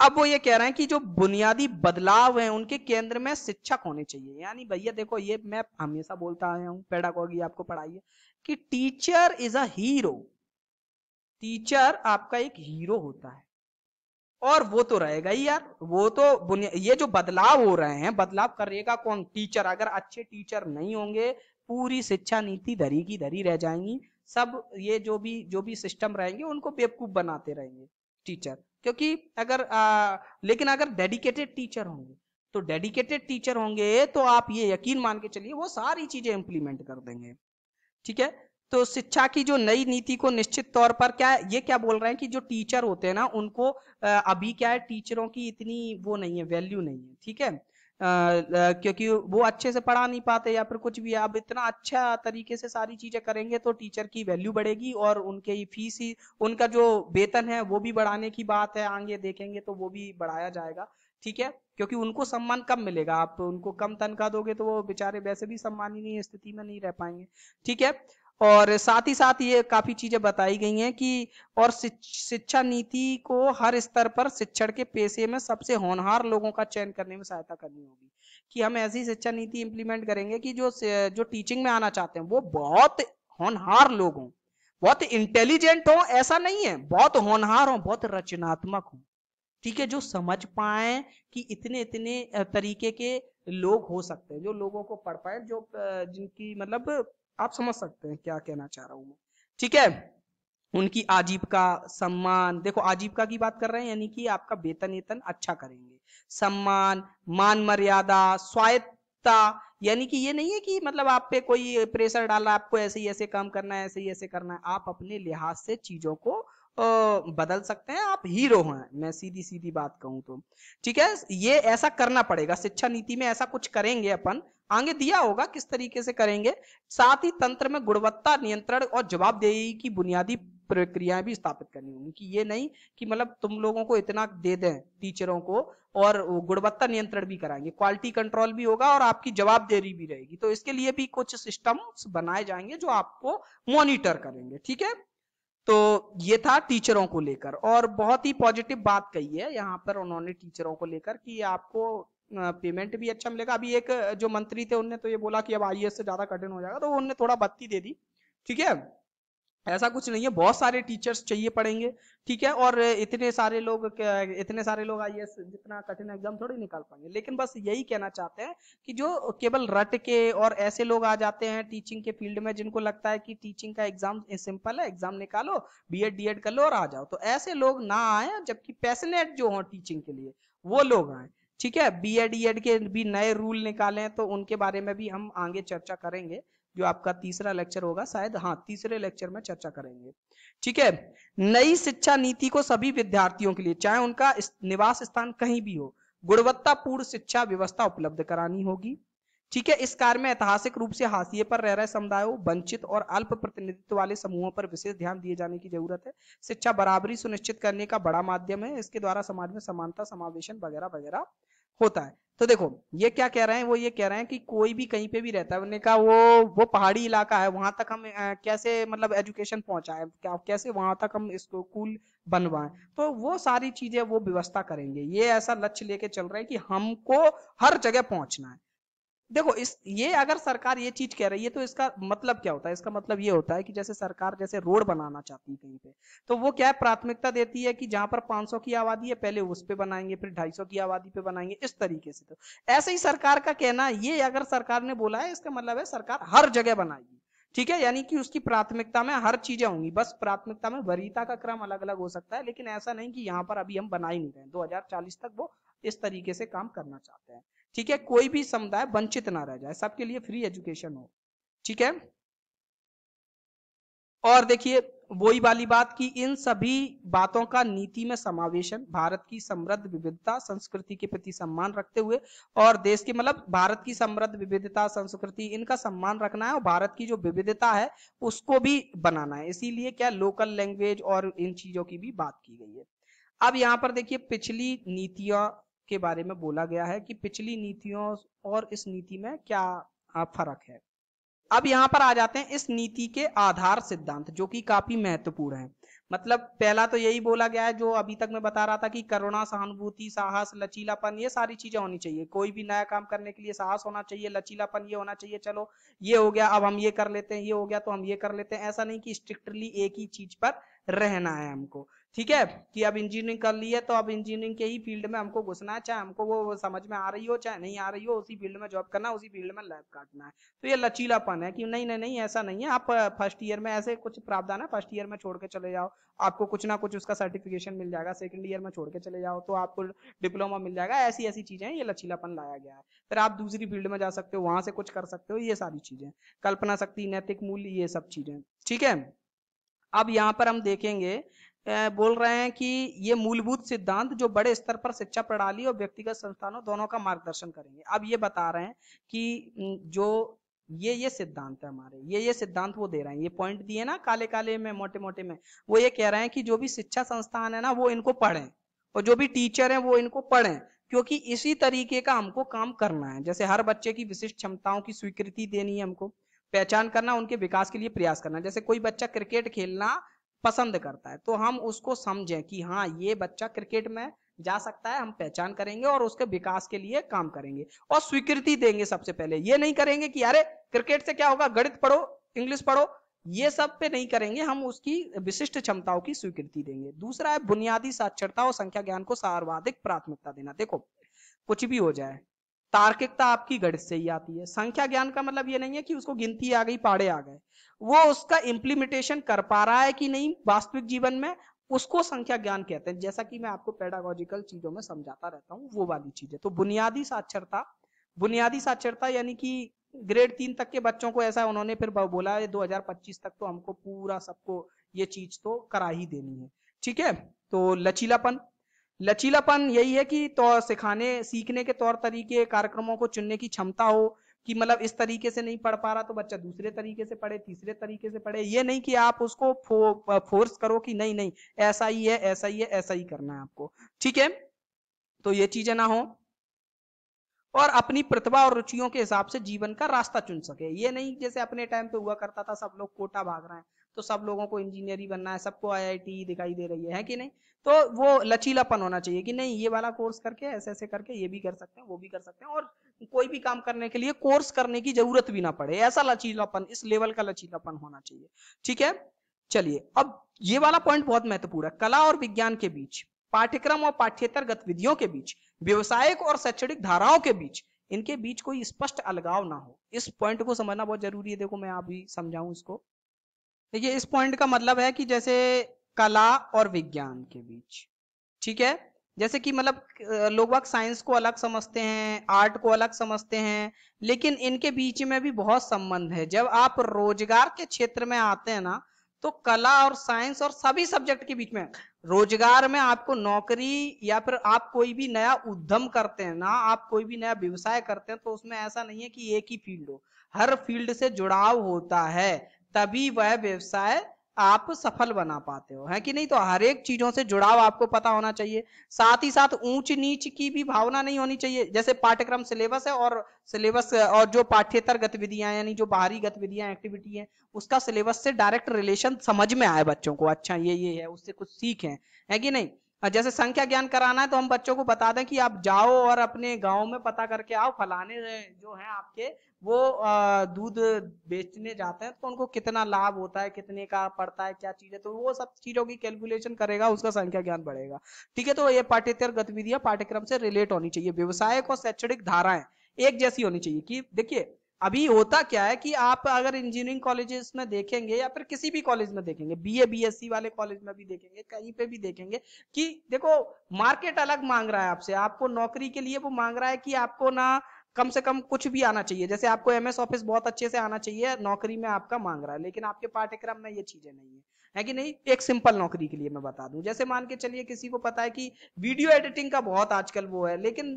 अब वो ये कह रहे हैं कि जो बुनियादी बदलाव हैं उनके केंद्र में शिक्षक होने चाहिए यानी भैया देखो ये मैं हमेशा बोलता आया हूँ पेडागोगी आपको पढ़ाइए कि teacher is a hero teacher आपका एक हीरो होता है और वो तो रहेगा ही यार वो तो ये जो बदलाव हो रहे हैं बदलाव करेगा कौन टीचर अगर अच्छे टीचर नहीं होंगे पूरी शिक्षा नीति धरी की धरी रह जाएंगी सब ये जो भी जो भी सिस्टम रहेंगे उनको बेवकूफ बनाते रहेंगे टीचर क्योंकि अगर आ, लेकिन अगर डेडिकेटेड टीचर होंगे तो डेडिकेटेड टीचर होंगे तो आप ये यकीन मान के चलिए वो सारी चीजें इंप्लीमेंट कर देंगे ठीक है तो शिक्षा की जो नई नीति को निश्चित तौर पर क्या है ये क्या बोल रहे हैं कि जो टीचर होते हैं ना उनको अभी क्या है टीचरों की इतनी वो नहीं है वैल्यू नहीं है ठीक है आ, आ, क्योंकि वो अच्छे से पढ़ा नहीं पाते या फिर कुछ भी अब इतना अच्छा तरीके से सारी चीजें करेंगे तो टीचर की वैल्यू बढ़ेगी और उनके फीस ही उनका जो वेतन है वो भी बढ़ाने की बात है आगे देखेंगे तो वो भी बढ़ाया जाएगा ठीक है क्योंकि उनको सम्मान कम मिलेगा आप उनको कम तनख्वाह दोगे तो वो बेचारे वैसे भी सम्माननीय स्थिति में नहीं रह पाएंगे ठीक है और साथ ही साथ ये काफी चीजें बताई गई हैं कि और शिक्षा नीति को हर स्तर पर शिक्षण के पेशे में सबसे होनहार लोगों का चयन करने में सहायता करनी होगी कि हम ऐसी शिक्षा नीति इंप्लीमेंट करेंगे कि जो जो टीचिंग में आना चाहते हैं वो बहुत होनहार लोग हों बहुत इंटेलिजेंट हो ऐसा नहीं है बहुत होनहार हो बहुत रचनात्मक हों ठीक है जो समझ पाए कि इतने इतने तरीके के लोग हो सकते हैं जो लोगों को पढ़ पाए जो जिनकी मतलब आप समझ सकते हैं क्या कहना चाह रहा हूं मैं ठीक है उनकी आजीविका सम्मान देखो आजीविका की बात कर रहे हैं यानी कि आपका वेतन वेतन अच्छा करेंगे सम्मान मान मर्यादा स्वायत्ता यानी कि ये नहीं है कि मतलब आप पे कोई प्रेशर डाला आपको ऐसे ही ऐसे काम करना है ऐसे ही ऐसे करना है आप अपने लिहाज से चीजों को बदल सकते हैं आप हीरो हैं मैं सीधी सीधी बात कहूं तो ठीक है ये ऐसा करना पड़ेगा शिक्षा नीति में ऐसा कुछ करेंगे अपन आगे दिया होगा किस तरीके से करेंगे साथ ही तंत्र में गुणवत्ता नियंत्रण और जवाबदेही की बुनियादी प्रक्रियाएं भी स्थापित करनी होंगी कि ये नहीं कि मतलब तुम लोगों को इतना दे दें टीचरों को और गुणवत्ता नियंत्रण भी कराएंगे क्वालिटी कंट्रोल भी होगा और आपकी जवाबदेही भी रहेगी तो इसके लिए भी कुछ सिस्टम्स बनाए जाएंगे जो आपको मॉनिटर करेंगे ठीक है तो ये था टीचरों को लेकर और बहुत ही पॉजिटिव बात कही है यहाँ पर उन्होंने टीचरों को लेकर कि आपको पेमेंट भी अच्छा मिलेगा अभी एक जो मंत्री थे उनने तो ये बोला कि अब आई से ज्यादा कठिन हो जाएगा तो उनने थोड़ा बत्ती दे दी ठीक है ऐसा कुछ नहीं है बहुत सारे टीचर्स चाहिए पड़ेंगे ठीक है और इतने सारे लोग इतने सारे लोग आई जितना कठिन एग्जाम थोड़ी निकाल पाएंगे लेकिन बस यही कहना चाहते हैं कि जो केवल रट के और ऐसे लोग आ जाते हैं टीचिंग के फील्ड में जिनको लगता है कि टीचिंग का एग्जाम सिंपल है एग्जाम निकालो एड डीएड कर लो और आ जाओ तो ऐसे लोग ना आए जबकि पैसनेट जो हों टीचिंग के लिए वो लोग आए ठीक है बी एड के भी नए रूल निकाले हैं तो उनके बारे में भी हम आगे चर्चा करेंगे जो आपका तीसरा लेक्चर होगा शायद हाँ तीसरे लेक्चर में चर्चा करेंगे ठीक है नई शिक्षा नीति को सभी विद्यार्थियों के लिए चाहे उनका निवास स्थान कहीं भी हो गुणवत्तापूर्ण शिक्षा व्यवस्था उपलब्ध करानी होगी ठीक है इस कार्य में ऐतिहासिक रूप से हाशिए पर रह रहे समुदायों वंचित और अल्प प्रतिनिधित्व वाले समूहों पर विशेष ध्यान दिए जाने की जरूरत है शिक्षा बराबरी सुनिश्चित करने का बड़ा माध्यम है इसके द्वारा समाज में समानता समावेशन वगैरह वगैरह होता है तो देखो ये क्या कह रहे हैं वो ये कह रहे हैं कि कोई भी कहीं पे भी रहता है कहा वो वो पहाड़ी इलाका है वहां तक हम आ, कैसे मतलब एजुकेशन पहुंचाए क्या कैसे वहां तक हम स्कूल बनवाएं तो वो सारी चीजें वो व्यवस्था करेंगे ये ऐसा लक्ष्य लेके चल रहे हैं कि हमको हर जगह पहुंचना है देखो इस ये अगर सरकार ये चीज कह रही है तो इसका मतलब क्या होता है इसका मतलब ये होता है कि जैसे सरकार जैसे रोड बनाना चाहती है कहीं पे तो वो क्या है प्राथमिकता देती है कि जहां पर 500 की आबादी है पहले उस पे बनाएंगे फिर 250 की आबादी पे बनाएंगे इस तरीके से तो ऐसे ही सरकार का कहना ये अगर सरकार ने बोला है इसका मतलब है सरकार हर जगह बनाएगी ठीक है यानी कि उसकी प्राथमिकता में हर चीजें होंगी बस प्राथमिकता में वरीता का क्रम अलग अलग हो सकता है लेकिन ऐसा नहीं कि यहाँ पर अभी हम बना ही नहीं रहे दो तक वो इस तरीके से काम करना चाहते हैं ठीक है कोई भी समुदाय वंचित ना रह जाए सबके लिए फ्री एजुकेशन हो ठीक है और देखिए वही वाली बात कि इन सभी बातों का नीति में समावेशन भारत की समृद्ध विविधता संस्कृति के प्रति सम्मान रखते हुए और देश के मतलब भारत की समृद्ध विविधता संस्कृति इनका सम्मान रखना है और भारत की जो विविधता है उसको भी बनाना है इसीलिए क्या लोकल लैंग्वेज और इन चीजों की भी बात की गई है अब यहाँ पर देखिए पिछली नीतियां के बारे में बोला गया है कि पिछली नीतियों और इस नीति में क्या फर्क है अब यहाँ पर आ जाते हैं इस नीति के आधार सिद्धांत जो कि काफी महत्वपूर्ण है मतलब पहला तो यही बोला गया है जो अभी तक मैं बता रहा था कि करुणा सहानुभूति साहस लचीलापन ये सारी चीजें होनी चाहिए कोई भी नया काम करने के लिए साहस होना चाहिए लचीलापन ये होना चाहिए चलो ये हो गया अब हम ये कर लेते हैं ये हो गया तो हम ये कर लेते हैं ऐसा नहीं कि स्ट्रिक्टली एक ही चीज पर रहना है हमको ठीक है कि अब इंजीनियरिंग कर ली है तो अब इंजीनियरिंग के ही फील्ड में हमको घुसना है चाहे हमको वो समझ में आ रही हो चाहे नहीं आ रही हो उसी फील्ड में जॉब करना उसी फील्ड में लाइफ काटना है तो ये लचीलापन है कि नहीं नहीं नहीं ऐसा नहीं है आप फर्स्ट ईयर में ऐसे कुछ प्रावधान है फर्स्ट ईयर में छोड़ के चले जाओ आपको कुछ ना कुछ उसका सर्टिफिकेशन मिल जाएगा सेकंड ईयर में छोड़ के चले जाओ तो आपको डिप्लोमा मिल जाएगा ऐसी ऐसी चीजें ये लचीलापन लाया गया है फिर आप दूसरी फील्ड में जा सकते हो वहां से कुछ कर सकते हो ये सारी चीजें कल्पना शक्ति नैतिक मूल्य ये सब चीजें ठीक है अब यहाँ पर हम देखेंगे बोल रहे हैं कि ये मूलभूत सिद्धांत जो बड़े स्तर पर शिक्षा प्रणाली और व्यक्तिगत संस्थानों दोनों का मार्गदर्शन करेंगे अब ये बता रहे हैं कि जो ये ये सिद्धांत है हमारे ये ये सिद्धांत वो दे रहे हैं ये पॉइंट दिए ना काले काले में मोटे मोटे में वो ये कह रहे हैं कि जो भी शिक्षा संस्थान है ना वो इनको पढ़ें और जो भी टीचर हैं वो इनको पढ़ें क्योंकि इसी तरीके का हमको काम करना है जैसे हर बच्चे की विशिष्ट क्षमताओं की स्वीकृति देनी है हमको पहचान करना उनके विकास के लिए प्रयास करना जैसे कोई बच्चा क्रिकेट खेलना पसंद करता है तो हम उसको समझें कि हाँ ये बच्चा क्रिकेट में जा सकता है हम पहचान करेंगे और उसके विकास के लिए काम करेंगे और स्वीकृति देंगे सबसे पहले ये नहीं करेंगे कि अरे क्रिकेट से क्या होगा गणित पढ़ो इंग्लिश पढ़ो ये सब पे नहीं करेंगे हम उसकी विशिष्ट क्षमताओं की स्वीकृति देंगे दूसरा है बुनियादी साक्षरता और संख्या ज्ञान को सर्वाधिक प्राथमिकता देना देखो कुछ भी हो जाए तार्किकता आपकी गणित से ही आती है संख्या ज्ञान का मतलब ये नहीं है कि उसको गिनती आ गई पाड़े आ गए वो उसका इम्प्लीमेंटेशन कर पा रहा है कि नहीं वास्तविक जीवन में उसको संख्या ज्ञान कहते हैं जैसा कि मैं आपको पेडागोजिकल चीजों में समझाता रहता हूँ वो वाली चीजें तो बुनियादी साक्षरता बुनियादी साक्षरता यानी कि ग्रेड तीन तक के बच्चों को ऐसा उन्होंने फिर बोला दो हजार पच्चीस तक तो हमको पूरा सबको ये चीज तो करा ही देनी है ठीक है तो लचीलापन लचीलापन यही है कि तो सिखाने सीखने के तौर तरीके कार्यक्रमों को चुनने की क्षमता हो कि मतलब इस तरीके से नहीं पढ़ पा रहा तो बच्चा दूसरे तरीके से पढ़े तीसरे तरीके से पढ़े ये नहीं कि आप उसको फो, फोर्स करो कि नहीं नहीं ऐसा ही है ऐसा ही है ऐसा ही करना है आपको ठीक है तो ये चीजें ना हो और अपनी प्रतिभा और रुचियों के हिसाब से जीवन का रास्ता चुन सके ये नहीं जैसे अपने टाइम पे हुआ करता था सब लोग कोटा भाग रहे हैं तो सब लोगों को इंजीनियर ही बनना है सबको आईआईटी दिखाई दे रही है, है कि नहीं तो वो लचीलापन होना चाहिए कि नहीं ये वाला कोर्स करके ऐसे ऐसे करके ये भी कर सकते हैं वो भी कर सकते हैं और कोई भी काम करने के लिए कोर्स करने की जरूरत भी ना पड़े ऐसा लचीलापन इस लेवल का लचीलापन होना चाहिए ठीक है चलिए अब ये वाला पॉइंट बहुत महत्वपूर्ण है कला और विज्ञान के बीच पाठ्यक्रम और पाठ्येतर गतिविधियों के बीच व्यवसायिक और शैक्षणिक धाराओं के बीच इनके बीच कोई स्पष्ट अलगाव ना हो इस पॉइंट को समझना बहुत जरूरी है देखो मैं अभी समझाऊं इसको देखिए इस पॉइंट का मतलब है कि जैसे कला और विज्ञान के बीच ठीक है जैसे कि मतलब लोग वक्त साइंस को अलग समझते हैं आर्ट को अलग समझते हैं लेकिन इनके बीच में भी बहुत संबंध है जब आप रोजगार के क्षेत्र में आते हैं ना तो कला और साइंस और सभी सब्जेक्ट के बीच में रोजगार में आपको नौकरी या फिर आप कोई भी नया उद्यम करते हैं ना आप कोई भी नया व्यवसाय करते हैं तो उसमें ऐसा नहीं है कि एक ही फील्ड हो हर फील्ड से जुड़ाव होता है तभी वह व्यवसाय आप सफल बना पाते हो है कि नहीं तो हर एक चीजों से जुड़ाव आपको पता होना चाहिए साथ ही साथ ऊंच नीच की भी भावना नहीं होनी चाहिए जैसे पाठ्यक्रम सिलेबस है और सिलेबस और जो पाठ्यतर गतिविधियां यानी जो बाहरी गतिविधियां एक्टिविटी है उसका सिलेबस से डायरेक्ट रिलेशन समझ में आए बच्चों को अच्छा ये ये है उससे कुछ सीखे है, है कि नहीं जैसे संख्या ज्ञान कराना है तो हम बच्चों को बता दें कि आप जाओ और अपने गांव में पता करके आओ फलाने जो हैं आपके वो दूध बेचने जाते हैं तो उनको कितना लाभ होता है कितने का पड़ता है क्या चीज है तो वो सब चीजों की कैलकुलेशन करेगा उसका संख्या ज्ञान बढ़ेगा ठीक है तो ये पाठ्यतर गतिविधियां पाठ्यक्रम से रिलेट होनी चाहिए व्यवसाय और शैक्षणिक धाराएं एक जैसी होनी चाहिए कि देखिए अभी होता क्या है कि आप अगर इंजीनियरिंग कॉलेजेस में देखेंगे या फिर किसी भी कॉलेज में देखेंगे बीए बीएससी वाले कॉलेज में भी देखेंगे कहीं पे भी देखेंगे कि देखो मार्केट अलग मांग रहा है आपसे आपको नौकरी के लिए वो मांग रहा है कि आपको ना कम से कम कुछ भी आना चाहिए जैसे आपको एमएस ऑफिस बहुत अच्छे से आना चाहिए नौकरी में आपका मांग रहा है लेकिन आपके पाठ्यक्रम में ये चीजें नहीं है है कि नहीं एक सिंपल नौकरी के लिए मैं बता दूं जैसे मान के चलिए किसी को पता है कि वीडियो एडिटिंग का बहुत आजकल वो है लेकिन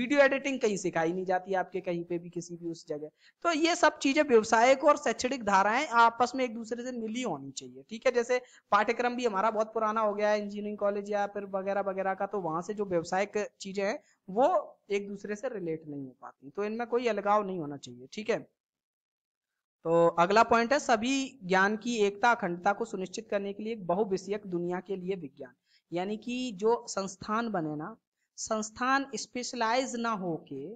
वीडियो एडिटिंग कहीं सिखाई नहीं जाती आपके कहीं पे भी किसी भी उस जगह तो ये सब चीजें व्यवसायिक और शैक्षणिक धाराएं आपस में एक दूसरे से मिली होनी चाहिए ठीक है जैसे पाठ्यक्रम भी हमारा बहुत पुराना हो गया है इंजीनियरिंग कॉलेज या फिर वगैरह वगैरह का तो वहां से जो व्यवसायिक चीजें हैं वो एक दूसरे से रिलेट नहीं हो पाती तो इनमें कोई अलगाव नहीं होना चाहिए ठीक है तो अगला पॉइंट है सभी ज्ञान की एकता अखंडता को सुनिश्चित करने के लिए एक बहुविषयक दुनिया के लिए विज्ञान यानी कि जो संस्थान बने ना संस्थान स्पेशलाइज ना होके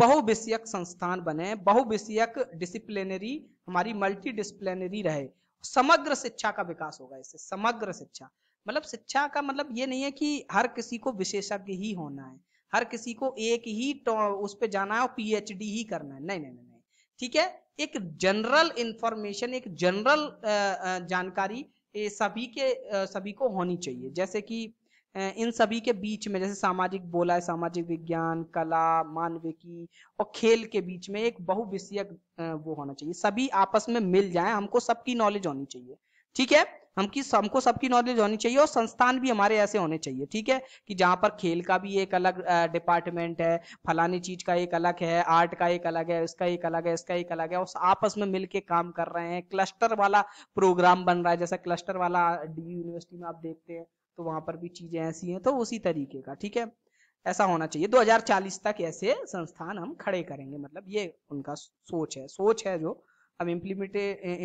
बहुविषयक संस्थान बने बहुविषयक डिसिप्लिनरी हमारी मल्टी डिसिप्लिनरी रहे समग्र शिक्षा का विकास होगा इससे समग्र शिक्षा मतलब शिक्षा का मतलब ये नहीं है कि हर किसी को विशेषज्ञ ही होना है हर किसी को एक ही उस पर जाना है और पीएचडी ही करना है नहीं नहीं नहीं नहीं ठीक है एक जनरल इंफॉर्मेशन एक जनरल जानकारी सभी के सभी को होनी चाहिए जैसे कि इन सभी के बीच में जैसे सामाजिक बोला है सामाजिक विज्ञान कला मानविकी और खेल के बीच में एक बहुविषयक वो होना चाहिए सभी आपस में मिल जाए हमको सबकी नॉलेज होनी चाहिए ठीक है हम किस हमको सबकी नॉलेज होनी चाहिए और संस्थान भी हमारे ऐसे होने चाहिए ठीक है कि जहाँ पर खेल का भी एक अलग डिपार्टमेंट है फलानी चीज का एक अलग है आर्ट का एक अलग है इसका एक अलग है इसका एक अलग है और आपस में मिलके काम कर रहे हैं क्लस्टर वाला प्रोग्राम बन रहा है जैसा क्लस्टर वाला डी यूनिवर्सिटी में आप देखते हैं तो वहां पर भी चीजें ऐसी हैं तो उसी तरीके का ठीक है ऐसा होना चाहिए 2040 तक ऐसे संस्थान हम खड़े करेंगे मतलब ये उनका सोच है सोच है जो अब इम्प्लीमेंट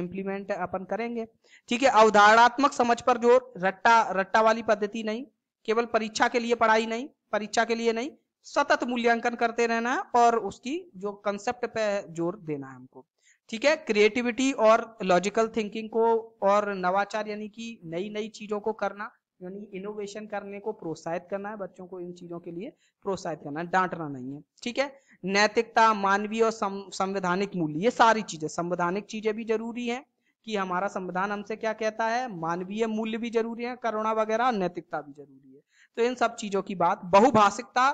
इम्प्लीमेंट अपन करेंगे ठीक है अवधारणात्मक समझ पर जोर रट्टा रट्टा वाली पद्धति नहीं केवल परीक्षा के लिए पढ़ाई नहीं परीक्षा के लिए नहीं सतत मूल्यांकन करते रहना है और उसकी जो कंसेप्ट पे जोर देना है हमको ठीक है क्रिएटिविटी और लॉजिकल थिंकिंग को और नवाचार यानी कि नई नई चीजों को करना यानी इनोवेशन करने को प्रोत्साहित करना है बच्चों को इन चीजों के लिए प्रोत्साहित करना है डांटना नहीं है ठीक है नैतिकता मानवीय और संवैधानिक मूल्य ये सारी चीजें संवैधानिक चीजें भी जरूरी हैं कि हमारा संविधान हमसे क्या कहता है मानवीय मूल्य भी जरूरी है करुणा वगैरह नैतिकता भी जरूरी है तो इन सब चीजों की बात बहुभाषिकता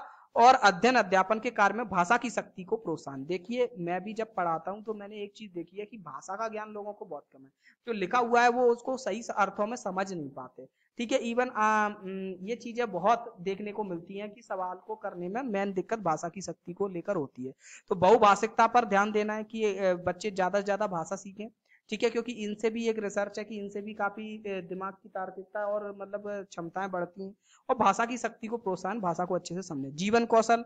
और अध्ययन अध्यापन के कार्य में भाषा की शक्ति को प्रोत्साहन देखिए मैं भी जब पढ़ाता हूं तो मैंने एक चीज देखी है कि भाषा का ज्ञान लोगों को बहुत कम है जो लिखा हुआ है वो उसको सही अर्थों में समझ नहीं पाते ठीक है इवन हम्म, ये चीजें बहुत देखने को मिलती हैं कि सवाल को करने में मेन दिक्कत भाषा की शक्ति को लेकर होती है तो बहुभाषिकता पर ध्यान देना है कि बच्चे ज्यादा से ज्यादा भाषा सीखें ठीक है क्योंकि इनसे भी एक रिसर्च है कि इनसे भी काफी दिमाग की तार्किकता और मतलब क्षमताएं बढ़ती हैं और भाषा की शक्ति को प्रोत्साहन भाषा को अच्छे से समझें जीवन कौशल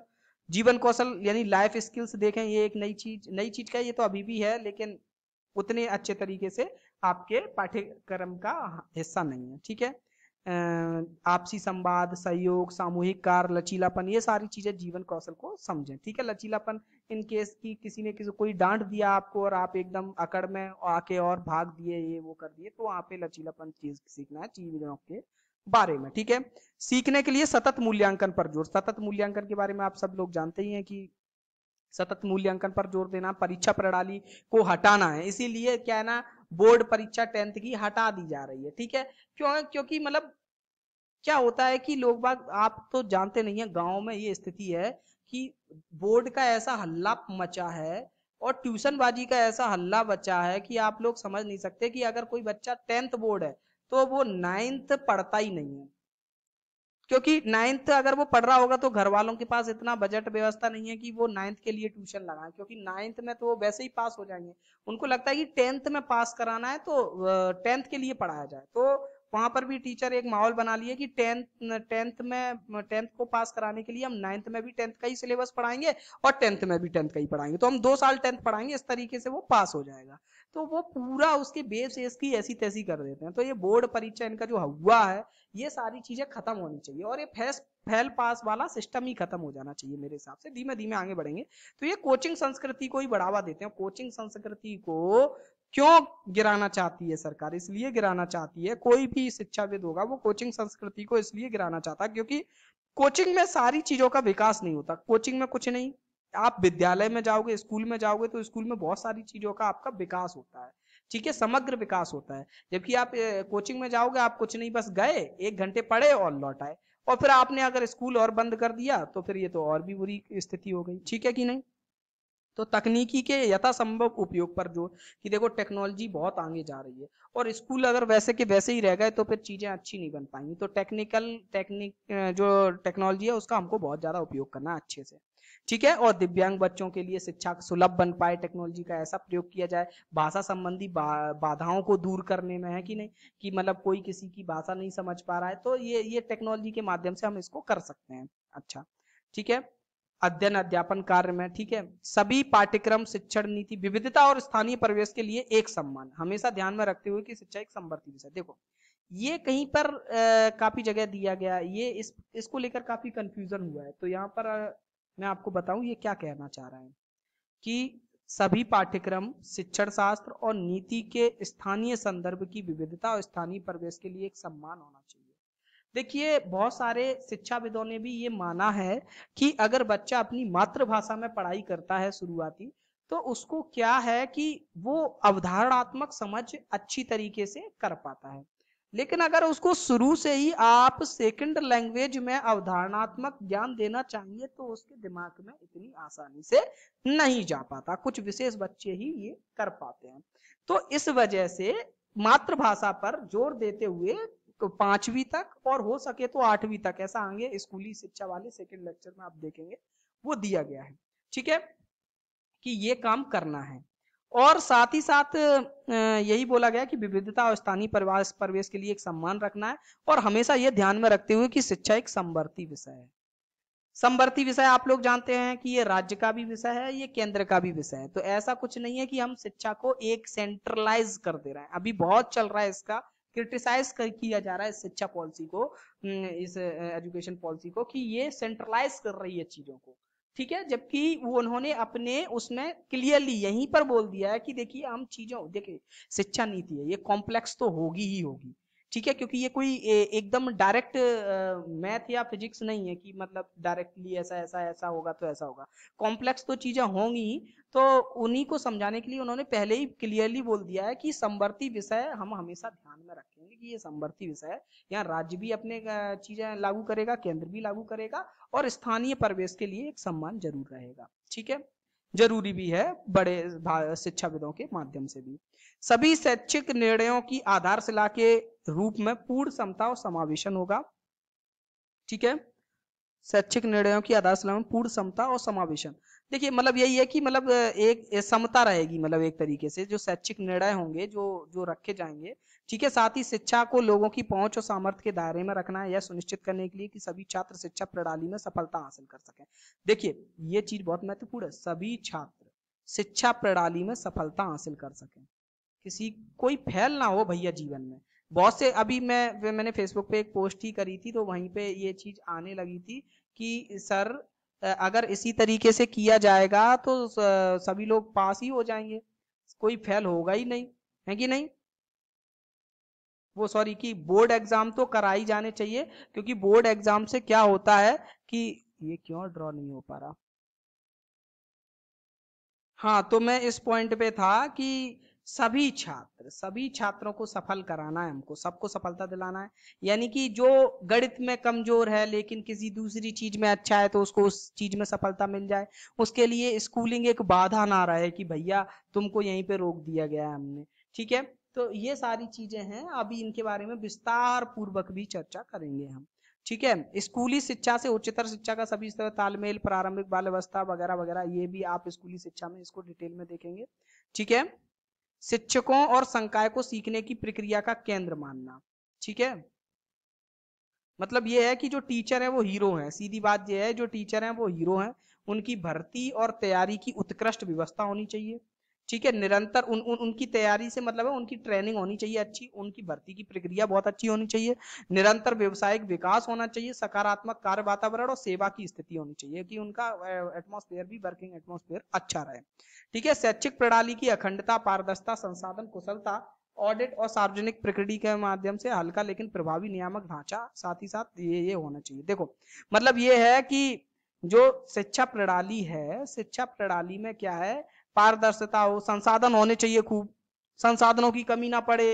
जीवन कौशल यानी लाइफ स्किल्स देखें ये एक नई चीज नई चीज का ये तो अभी भी है लेकिन उतने अच्छे तरीके से आपके पाठ्यक्रम का हिस्सा नहीं है ठीक है आपसी संवाद सहयोग सामूहिक कार्य लचीलापन ये सारी चीजें जीवन कौशल को समझें ठीक है लचीलापन इन केस की किसी ने किसी कोई डांट दिया आपको और आप एकदम अकड़ में आके और भाग दिए ये वो कर दिए तो वहां पे लचीलापन चीज सीखना है जीवनों के बारे में ठीक है सीखने के लिए सतत मूल्यांकन पर जोर सतत मूल्यांकन के बारे में आप सब लोग जानते ही हैं कि सतत मूल्यांकन पर जोर देना परीक्षा प्रणाली को हटाना है इसीलिए क्या है ना बोर्ड परीक्षा टेंथ की हटा दी जा रही है ठीक है क्यों क्योंकि मतलब क्या होता है कि लोग बाग आप तो जानते नहीं है गाँव में ये स्थिति है कि बोर्ड का ऐसा हल्ला मचा है और ट्यूशन बाजी का ऐसा हल्ला बचा है कि आप लोग समझ नहीं सकते कि अगर कोई बच्चा टेंथ बोर्ड है तो वो नाइन्थ पढ़ता ही नहीं है क्योंकि नाइन्थ अगर वो पढ़ रहा होगा तो घर वालों के पास इतना बजट व्यवस्था नहीं है कि वो नाइन्थ के लिए ट्यूशन लगाए क्योंकि नाइन्थ में तो वो वैसे ही पास हो जाएंगे उनको लगता है कि टेंथ में पास कराना है तो टेंथ के लिए पढ़ाया जाए तो वहां पर भी टीचर एक माहौल बना लिए कि टेंथ टेंथ में टेंथ को पास कराने के लिए हम नाइन्थ में भी टेंथ का ही सिलेबस पढ़ाएंगे और टेंथ में भी टेंथ का ही पढ़ाएंगे तो हम दो साल टेंथ पढ़ाएंगे इस तरीके से वो पास हो जाएगा तो वो पूरा उसके बेस एस की ऐसी तैसी कर देते हैं तो ये बोर्ड परीक्षा इनका जो हुआ है ये सारी चीजें खत्म होनी चाहिए और ये फैस फैल पास वाला सिस्टम ही खत्म हो जाना चाहिए मेरे हिसाब से धीमे धीमे आगे बढ़ेंगे तो ये कोचिंग संस्कृति को ही बढ़ावा देते हैं कोचिंग संस्कृति को क्यों गिराना चाहती है सरकार इसलिए गिराना चाहती है कोई भी शिक्षाविद होगा वो कोचिंग संस्कृति को इसलिए गिराना चाहता है क्योंकि कोचिंग में सारी चीजों का विकास नहीं होता कोचिंग में कुछ नहीं आप विद्यालय में जाओगे स्कूल में जाओगे तो स्कूल में बहुत सारी चीजों का आपका विकास होता है ठीक है समग्र विकास होता है जबकि आप कोचिंग में जाओगे आप कुछ नहीं बस गए एक घंटे पढ़े और लौट आए और फिर आपने अगर स्कूल और बंद कर दिया तो फिर ये तो और भी बुरी स्थिति हो गई ठीक है कि नहीं तो तकनीकी के यथासंभव उपयोग पर जो कि देखो टेक्नोलॉजी बहुत आगे जा रही है और स्कूल अगर वैसे के वैसे ही रह गए तो फिर चीज़ें अच्छी नहीं बन पाएंगी तो टेक्निकल टेक्निक जो टेक्नोलॉजी है उसका हमको बहुत ज़्यादा उपयोग करना अच्छे से ठीक है और दिव्यांग बच्चों के लिए शिक्षा सुलभ बन पाए टेक्नोलॉजी का ऐसा प्रयोग किया जाए भाषा संबंधी बा, बाधाओं को दूर करने में है कि नहीं कि मतलब कोई किसी की भाषा नहीं समझ पा रहा है तो ये ये टेक्नोलॉजी के माध्यम से हम इसको कर सकते हैं अच्छा ठीक है अध्ययन अध्यापन कार्य में ठीक है सभी पाठ्यक्रम शिक्षण नीति विविधता और स्थानीय परिवेश के लिए एक सम्मान हमेशा ध्यान में रखते हुए कि शिक्षा एक संवर्ती विषय देखो ये कहीं पर आ, काफी जगह दिया गया ये इस इसको लेकर काफी कंफ्यूजन हुआ है तो यहाँ पर आ, मैं आपको बताऊं ये क्या कहना चाह रहा है कि सभी पाठ्यक्रम शिक्षण शास्त्र और नीति के स्थानीय संदर्भ की विविधता और स्थानीय परिवेश के लिए एक सम्मान होना चाहिए देखिए बहुत सारे शिक्षाविदों ने भी ये माना है कि अगर बच्चा अपनी मातृभाषा में पढ़ाई करता है शुरुआती तो उसको क्या है कि वो अवधारणात्मक समझ अच्छी तरीके से कर पाता है लेकिन अगर उसको शुरू से ही आप सेकंड लैंग्वेज में अवधारणात्मक ज्ञान देना चाहिए तो उसके दिमाग में इतनी आसानी से नहीं जा पाता कुछ विशेष बच्चे ही ये कर पाते हैं तो इस वजह से मातृभाषा पर जोर देते हुए पांचवी तक और हो सके तो आठवीं तक ऐसा आगे स्कूली शिक्षा वाले सेकेंड लेक्चर में आप देखेंगे वो दिया गया है ठीक है कि ये काम करना है और साथ ही साथ यही बोला गया कि विविधता और स्थानीय परिवार प्रवेश के लिए एक सम्मान रखना है और हमेशा ये ध्यान में रखते हुए कि शिक्षा एक संवर्ती विषय है संवर्ती विषय आप लोग जानते हैं कि ये राज्य का भी विषय है ये केंद्र का भी विषय है तो ऐसा कुछ नहीं है कि हम शिक्षा को एक सेंट्रलाइज कर दे रहे हैं अभी बहुत चल रहा है इसका क्रिटिसाइज कर किया जा रहा है इस शिक्षा पॉलिसी को हम्म, इस एजुकेशन पॉलिसी को कि ये सेंट्रलाइज कर रही है चीजों को ठीक है जबकि वो उन्होंने अपने उसमें क्लियरली यहीं पर बोल दिया है कि देखिए हम चीजों देखिए शिक्षा नीति है ये कॉम्प्लेक्स तो होगी ही होगी ठीक है क्योंकि ये कोई एकदम डायरेक्ट मैथ या फिजिक्स नहीं है कि मतलब डायरेक्टली ऐसा ऐसा ऐसा होगा तो ऐसा होगा कॉम्प्लेक्स तो चीजें होंगी तो उन्हीं को समझाने के लिए उन्होंने पहले ही क्लियरली बोल दिया है कि संवर्ती विषय हम हमेशा ध्यान में रखेंगे कि ये संवर्ती विषय यहाँ राज्य भी अपने चीजें लागू करेगा केंद्र भी लागू करेगा और स्थानीय प्रवेश के लिए एक सम्मान जरूर रहेगा ठीक है जरूरी भी है बड़े शिक्षाविदों के माध्यम से भी सभी शैक्षिक निर्णयों की आधारशिला के रूप में पूर्ण समता और समावेशन होगा ठीक है शैक्षिक निर्णयों की आधारशिला में पूर्ण समता और समावेशन देखिए मतलब यही है कि मतलब एक समता रहेगी मतलब एक तरीके से जो शैक्षिक निर्णय होंगे जो जो रखे जाएंगे ठीक है साथ ही शिक्षा को लोगों की पहुंच और सामर्थ्य के दायरे में रखना है यह सुनिश्चित करने के लिए कि सभी छात्र शिक्षा प्रणाली में सफलता हासिल कर सकें देखिए ये चीज बहुत महत्वपूर्ण है सभी छात्र शिक्षा प्रणाली में सफलता हासिल कर सकें किसी कोई फैल ना हो भैया जीवन में बहुत से अभी मैं मैंने फेसबुक पे एक पोस्ट ही करी थी तो वहीं पे ये चीज आने लगी थी कि सर अगर इसी तरीके से किया जाएगा तो सभी लोग पास ही हो जाएंगे कोई फेल होगा ही नहीं है कि नहीं वो सॉरी कि बोर्ड एग्जाम तो कराई जाने चाहिए क्योंकि बोर्ड एग्जाम से क्या होता है कि ये क्यों ड्रॉ नहीं हो पा रहा हाँ तो मैं इस पॉइंट पे था कि सभी छात्र सभी छात्रों को सफल कराना है हमको सबको सफलता दिलाना है यानी कि जो गणित में कमजोर है लेकिन किसी दूसरी चीज में अच्छा है तो उसको उस चीज में सफलता मिल जाए उसके लिए स्कूलिंग एक बाधा ना रहे कि भैया तुमको यहीं पे रोक दिया गया है हमने ठीक है तो ये सारी चीजें हैं अभी इनके बारे में विस्तार पूर्वक भी चर्चा करेंगे हम ठीक है स्कूली शिक्षा से उच्चतर शिक्षा का सभी स्तर तालमेल प्रारंभिक बाल्यावस्था वगैरह वगैरह ये भी आप स्कूली शिक्षा में इसको डिटेल में देखेंगे ठीक है शिक्षकों और संकाय को सीखने की प्रक्रिया का केंद्र मानना ठीक है मतलब ये है कि जो टीचर है वो हीरो हैं सीधी बात यह है जो टीचर हैं वो हीरो हैं उनकी भर्ती और तैयारी की उत्कृष्ट व्यवस्था होनी चाहिए ठीक है निरंतर उन, उन उनकी तैयारी से मतलब है उनकी ट्रेनिंग होनी चाहिए अच्छी उनकी भर्ती की प्रक्रिया बहुत अच्छी होनी चाहिए निरंतर व्यवसायिक विकास होना चाहिए सकारात्मक कार्य वातावरण और सेवा की स्थिति होनी चाहिए कि उनका एटमोस्फेयर भी वर्किंग एटमोस्फेयर अच्छा रहे ठीक है शैक्षिक प्रणाली की अखंडता पारदर्शिता संसाधन कुशलता ऑडिट और सार्वजनिक प्रकृति के माध्यम से हल्का लेकिन प्रभावी नियामक ढांचा साथ ही साथ ये ये होना चाहिए देखो मतलब ये है कि जो शिक्षा प्रणाली है शिक्षा प्रणाली में क्या है पारदर्शिता हो संसाधन होने चाहिए खूब संसाधनों की कमी ना पड़े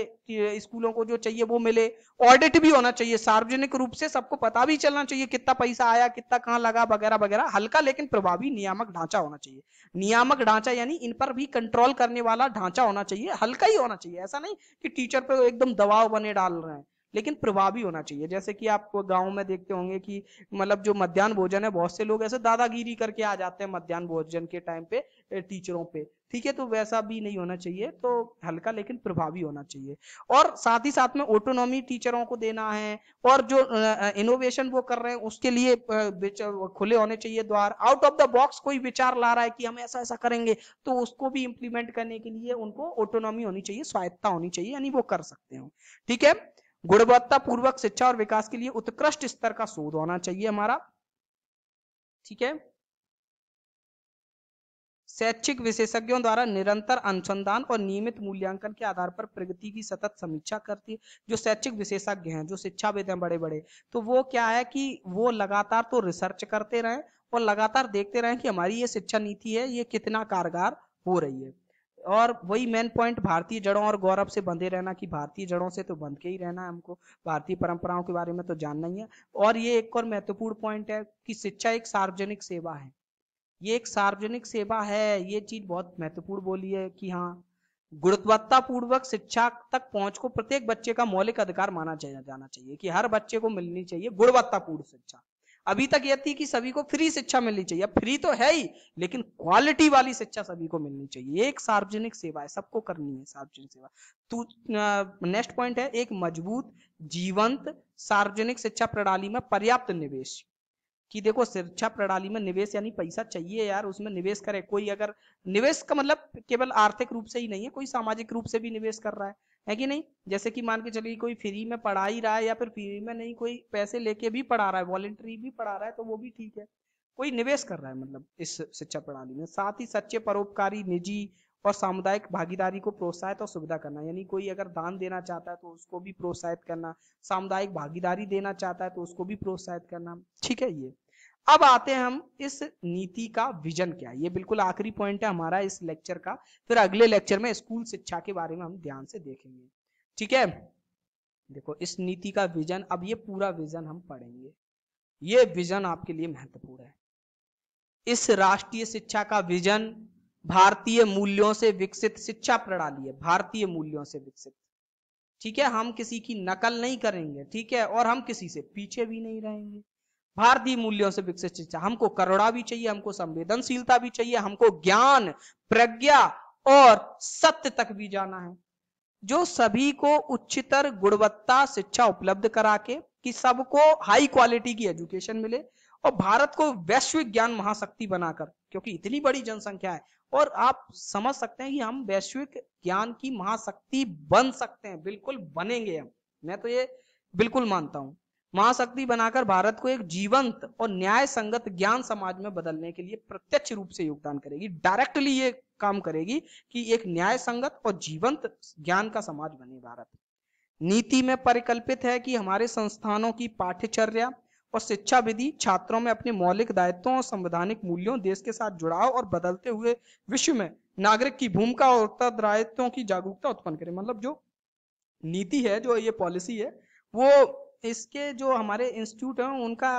स्कूलों को जो चाहिए वो मिले ऑडिट भी होना चाहिए सार्वजनिक रूप से सबको पता भी चलना चाहिए कितना पैसा आया कितना कहाँ लगा वगैरह वगैरह हल्का लेकिन प्रभावी नियामक ढांचा होना चाहिए नियामक ढांचा यानी इन पर भी कंट्रोल करने वाला ढांचा होना चाहिए हल्का ही होना चाहिए ऐसा नहीं कि टीचर पे एकदम दबाव बने डाल रहे हैं लेकिन प्रभावी होना चाहिए जैसे कि आप गाँव में देखते होंगे कि मतलब जो मध्यान्ह भोजन है बहुत से लोग ऐसे दादागिरी करके आ जाते हैं मध्यान्ह भोजन के टाइम पे टीचरों पे ठीक है तो वैसा भी नहीं होना चाहिए तो हल्का लेकिन प्रभावी होना चाहिए और साथ ही साथ में ऑटोनॉमी टीचरों को देना है और जो इनोवेशन वो कर रहे हैं उसके लिए खुले होने चाहिए द्वार आउट ऑफ द बॉक्स कोई विचार ला रहा है कि हम ऐसा ऐसा करेंगे तो उसको भी इम्प्लीमेंट करने के लिए उनको ऑटोनॉमी होनी चाहिए स्वायत्ता होनी चाहिए यानी वो कर सकते हो ठीक है गुणवत्ता पूर्वक शिक्षा और विकास के लिए उत्कृष्ट स्तर का शोध होना चाहिए हमारा ठीक है शैक्षिक विशेषज्ञों द्वारा निरंतर अनुसंधान और नियमित मूल्यांकन के आधार पर प्रगति की सतत समीक्षा करती है जो शैक्षिक विशेषज्ञ हैं जो शिक्षाविद हैं बड़े बड़े तो वो क्या है कि वो लगातार तो रिसर्च करते रहें और लगातार देखते रहें कि हमारी ये शिक्षा नीति है ये कितना कारगर हो रही है और वही मेन पॉइंट भारतीय जड़ों और गौरव से बंधे रहना कि भारतीय जड़ों से तो बंध के ही रहना है हमको भारतीय परंपराओं के बारे में तो जानना ही है और ये एक और महत्वपूर्ण पॉइंट है कि शिक्षा एक सार्वजनिक सेवा है ये एक सार्वजनिक सेवा है ये चीज बहुत महत्वपूर्ण बोली है कि हाँ गुणवत्ता पूर्वक शिक्षा तक पहुंच को प्रत्येक बच्चे का मौलिक अधिकार माना जाना चाहिए कि हर बच्चे को मिलनी चाहिए गुणवत्तापूर्ण शिक्षा अभी तक यह थी कि सभी को फ्री शिक्षा मिलनी चाहिए अब फ्री तो है ही लेकिन क्वालिटी वाली शिक्षा सभी को मिलनी चाहिए एक सार्वजनिक सेवा है सबको करनी है सार्वजनिक सेवा तो नेक्स्ट पॉइंट है एक मजबूत जीवंत सार्वजनिक शिक्षा प्रणाली में पर्याप्त निवेश कि देखो शिक्षा प्रणाली में निवेश यानी पैसा चाहिए यार उसमें निवेश करे कोई अगर निवेश का मतलब केवल आर्थिक रूप से ही नहीं है कोई सामाजिक रूप से भी निवेश कर रहा है है कि नहीं जैसे कि मान के चलिए कोई फ्री में पढ़ा ही रहा है या फिर फ्री में नहीं कोई पैसे लेके भी पढ़ा रहा है वॉलेंट्री भी पढ़ा रहा है तो वो भी ठीक है कोई निवेश कर रहा है मतलब इस शिक्षा प्रणाली में साथ ही सच्चे परोपकारी निजी और सामुदायिक भागीदारी को प्रोत्साहित और सुविधा करना यानी कोई अगर दान देना चाहता है तो उसको भी प्रोत्साहित करना सामुदायिक भागीदारी देना चाहता है तो उसको भी प्रोत्साहित करना ठीक है ये अब आते हैं हम इस नीति का विजन क्या ये बिल्कुल आखिरी पॉइंट है हमारा इस लेक्चर का फिर अगले लेक्चर में स्कूल शिक्षा के बारे में हम ध्यान से देखेंगे ठीक है देखो इस नीति का विजन अब ये पूरा विजन हम पढ़ेंगे ये विजन आपके लिए महत्वपूर्ण है इस राष्ट्रीय शिक्षा का विजन भारतीय मूल्यों से विकसित शिक्षा प्रणाली है भारतीय मूल्यों से विकसित ठीक है हम किसी की नकल नहीं करेंगे ठीक है और हम किसी से पीछे भी नहीं रहेंगे भारतीय मूल्यों से विकसित शिक्षा हमको करुणा भी चाहिए हमको संवेदनशीलता भी चाहिए हमको ज्ञान प्रज्ञा और सत्य तक भी जाना है जो सभी को उच्चतर गुणवत्ता शिक्षा उपलब्ध करा के कि सबको हाई क्वालिटी की एजुकेशन मिले और भारत को वैश्विक ज्ञान महाशक्ति बनाकर क्योंकि इतनी बड़ी जनसंख्या है और आप समझ सकते हैं कि हम वैश्विक ज्ञान की महाशक्ति बन सकते हैं बिल्कुल बनेंगे हम मैं तो ये बिल्कुल मानता हूं महाशक्ति बनाकर भारत को एक जीवंत और न्याय संगत ज्ञान समाज में बदलने के लिए प्रत्यक्ष रूप से योगदान करेगी डायरेक्टली ये काम करेगी कि एक न्याय संगत और जीवंत ज्ञान का समाज बने भारत नीति में परिकल्पित है कि हमारे संस्थानों की पाठ्यचर्या और शिक्षा विधि छात्रों में अपने मौलिक दायित्वों और संवैधानिक मूल्यों देश के साथ जुड़ाव और बदलते हुए विश्व में नागरिक की भूमिका और उत्तरदायित्वों की जागरूकता उत्पन्न करे मतलब जो नीति है जो ये पॉलिसी है वो इसके जो हमारे इंस्टीट्यूट हैं उनका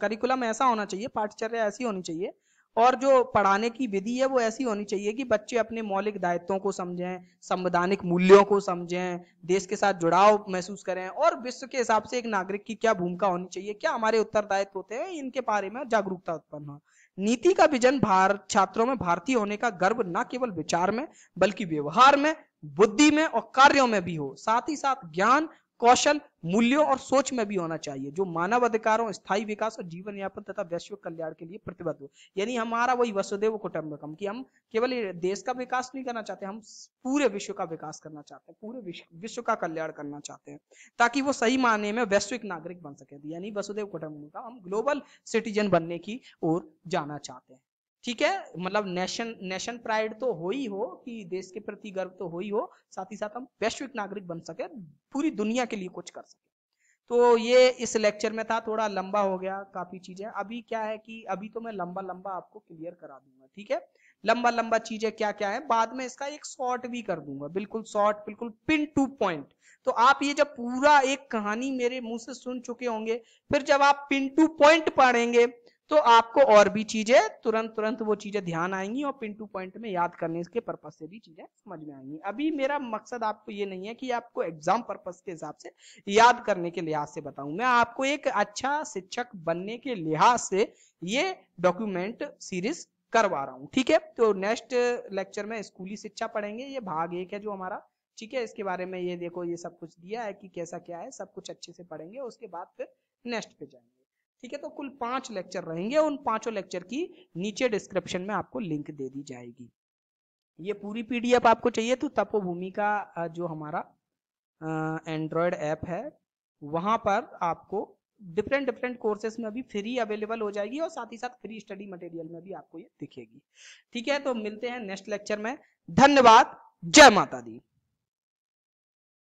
करिकुलम ऐसा होना चाहिए पाठ्यचर्या ऐसी होनी चाहिए और जो पढ़ाने की विधि है वो ऐसी होनी चाहिए कि बच्चे अपने मौलिक दायित्वों को समझें संवैधानिक मूल्यों को समझें देश के साथ जुड़ाव महसूस करें और विश्व के हिसाब से एक नागरिक की क्या भूमिका होनी चाहिए क्या हमारे उत्तरदायित्व होते हैं इनके बारे में जागरूकता उत्पन्न हो नीति का विजन भारत छात्रों में भारतीय होने का गर्व न केवल विचार में बल्कि व्यवहार में बुद्धि में और कार्यों में भी हो साथ ही साथ ज्ञान कौशल मूल्यों और सोच में भी होना चाहिए जो मानव अधिकारों स्थायी विकास और जीवन यापन तथा वैश्विक कल्याण के लिए प्रतिबद्ध हो यानी हमारा वही वसुदेव कुटुम्बकम कि हम केवल देश का विकास नहीं करना चाहते हम पूरे विश्व का विकास करना चाहते हैं पूरे विश्व का कल्याण करना चाहते हैं ताकि वो सही माने में वैश्विक नागरिक बन सके यानी वसुदेव का हम ग्लोबल सिटीजन बनने की ओर जाना चाहते हैं ठीक है मतलब नेशन नेशन प्राइड तो हो ही हो कि देश के प्रति गर्व तो हो ही हो साथ ही साथ हम वैश्विक नागरिक बन सके पूरी दुनिया के लिए कुछ कर सके तो ये इस लेक्चर में था थोड़ा लंबा हो गया काफी चीजें अभी क्या है कि अभी तो मैं लंबा लंबा आपको क्लियर करा दूंगा ठीक है लंबा लंबा चीजें क्या क्या है बाद में इसका एक शॉर्ट भी कर दूंगा बिल्कुल शॉर्ट बिल्कुल पिन टू पॉइंट तो आप ये जब पूरा एक कहानी मेरे मुंह से सुन चुके होंगे फिर जब आप पिन टू पॉइंट पढ़ेंगे तो आपको और भी चीजें तुरंत तुरंत वो चीजें ध्यान आएंगी और पिन टू पॉइंट में याद करने के पर्पज से भी चीजें समझ में आएंगी अभी मेरा मकसद आपको ये नहीं है कि आपको एग्जाम पर्पज के हिसाब से याद करने के लिहाज से बताऊं मैं आपको एक अच्छा शिक्षक बनने के लिहाज से ये डॉक्यूमेंट सीरीज करवा रहा हूँ ठीक है तो नेक्स्ट लेक्चर में स्कूली शिक्षा पढ़ेंगे ये भाग एक है जो हमारा ठीक है इसके बारे में ये देखो ये सब कुछ दिया है कि कैसा क्या है सब कुछ अच्छे से पढ़ेंगे उसके बाद फिर नेक्स्ट पे जाएंगे ठीक है तो कुल पांच लेक्चर रहेंगे उन पांचों लेक्चर की नीचे डिस्क्रिप्शन में आपको लिंक दे दी जाएगी ये पूरी पीडीएफ आपको चाहिए तो तपोभूमि का जो हमारा एंड्रॉयड ऐप है वहां पर आपको डिफरेंट डिफरेंट कोर्सेज में भी फ्री अवेलेबल हो जाएगी और साथ ही साथ फ्री स्टडी मटेरियल में भी आपको ये दिखेगी ठीक है तो मिलते हैं नेक्स्ट लेक्चर में धन्यवाद जय माता दी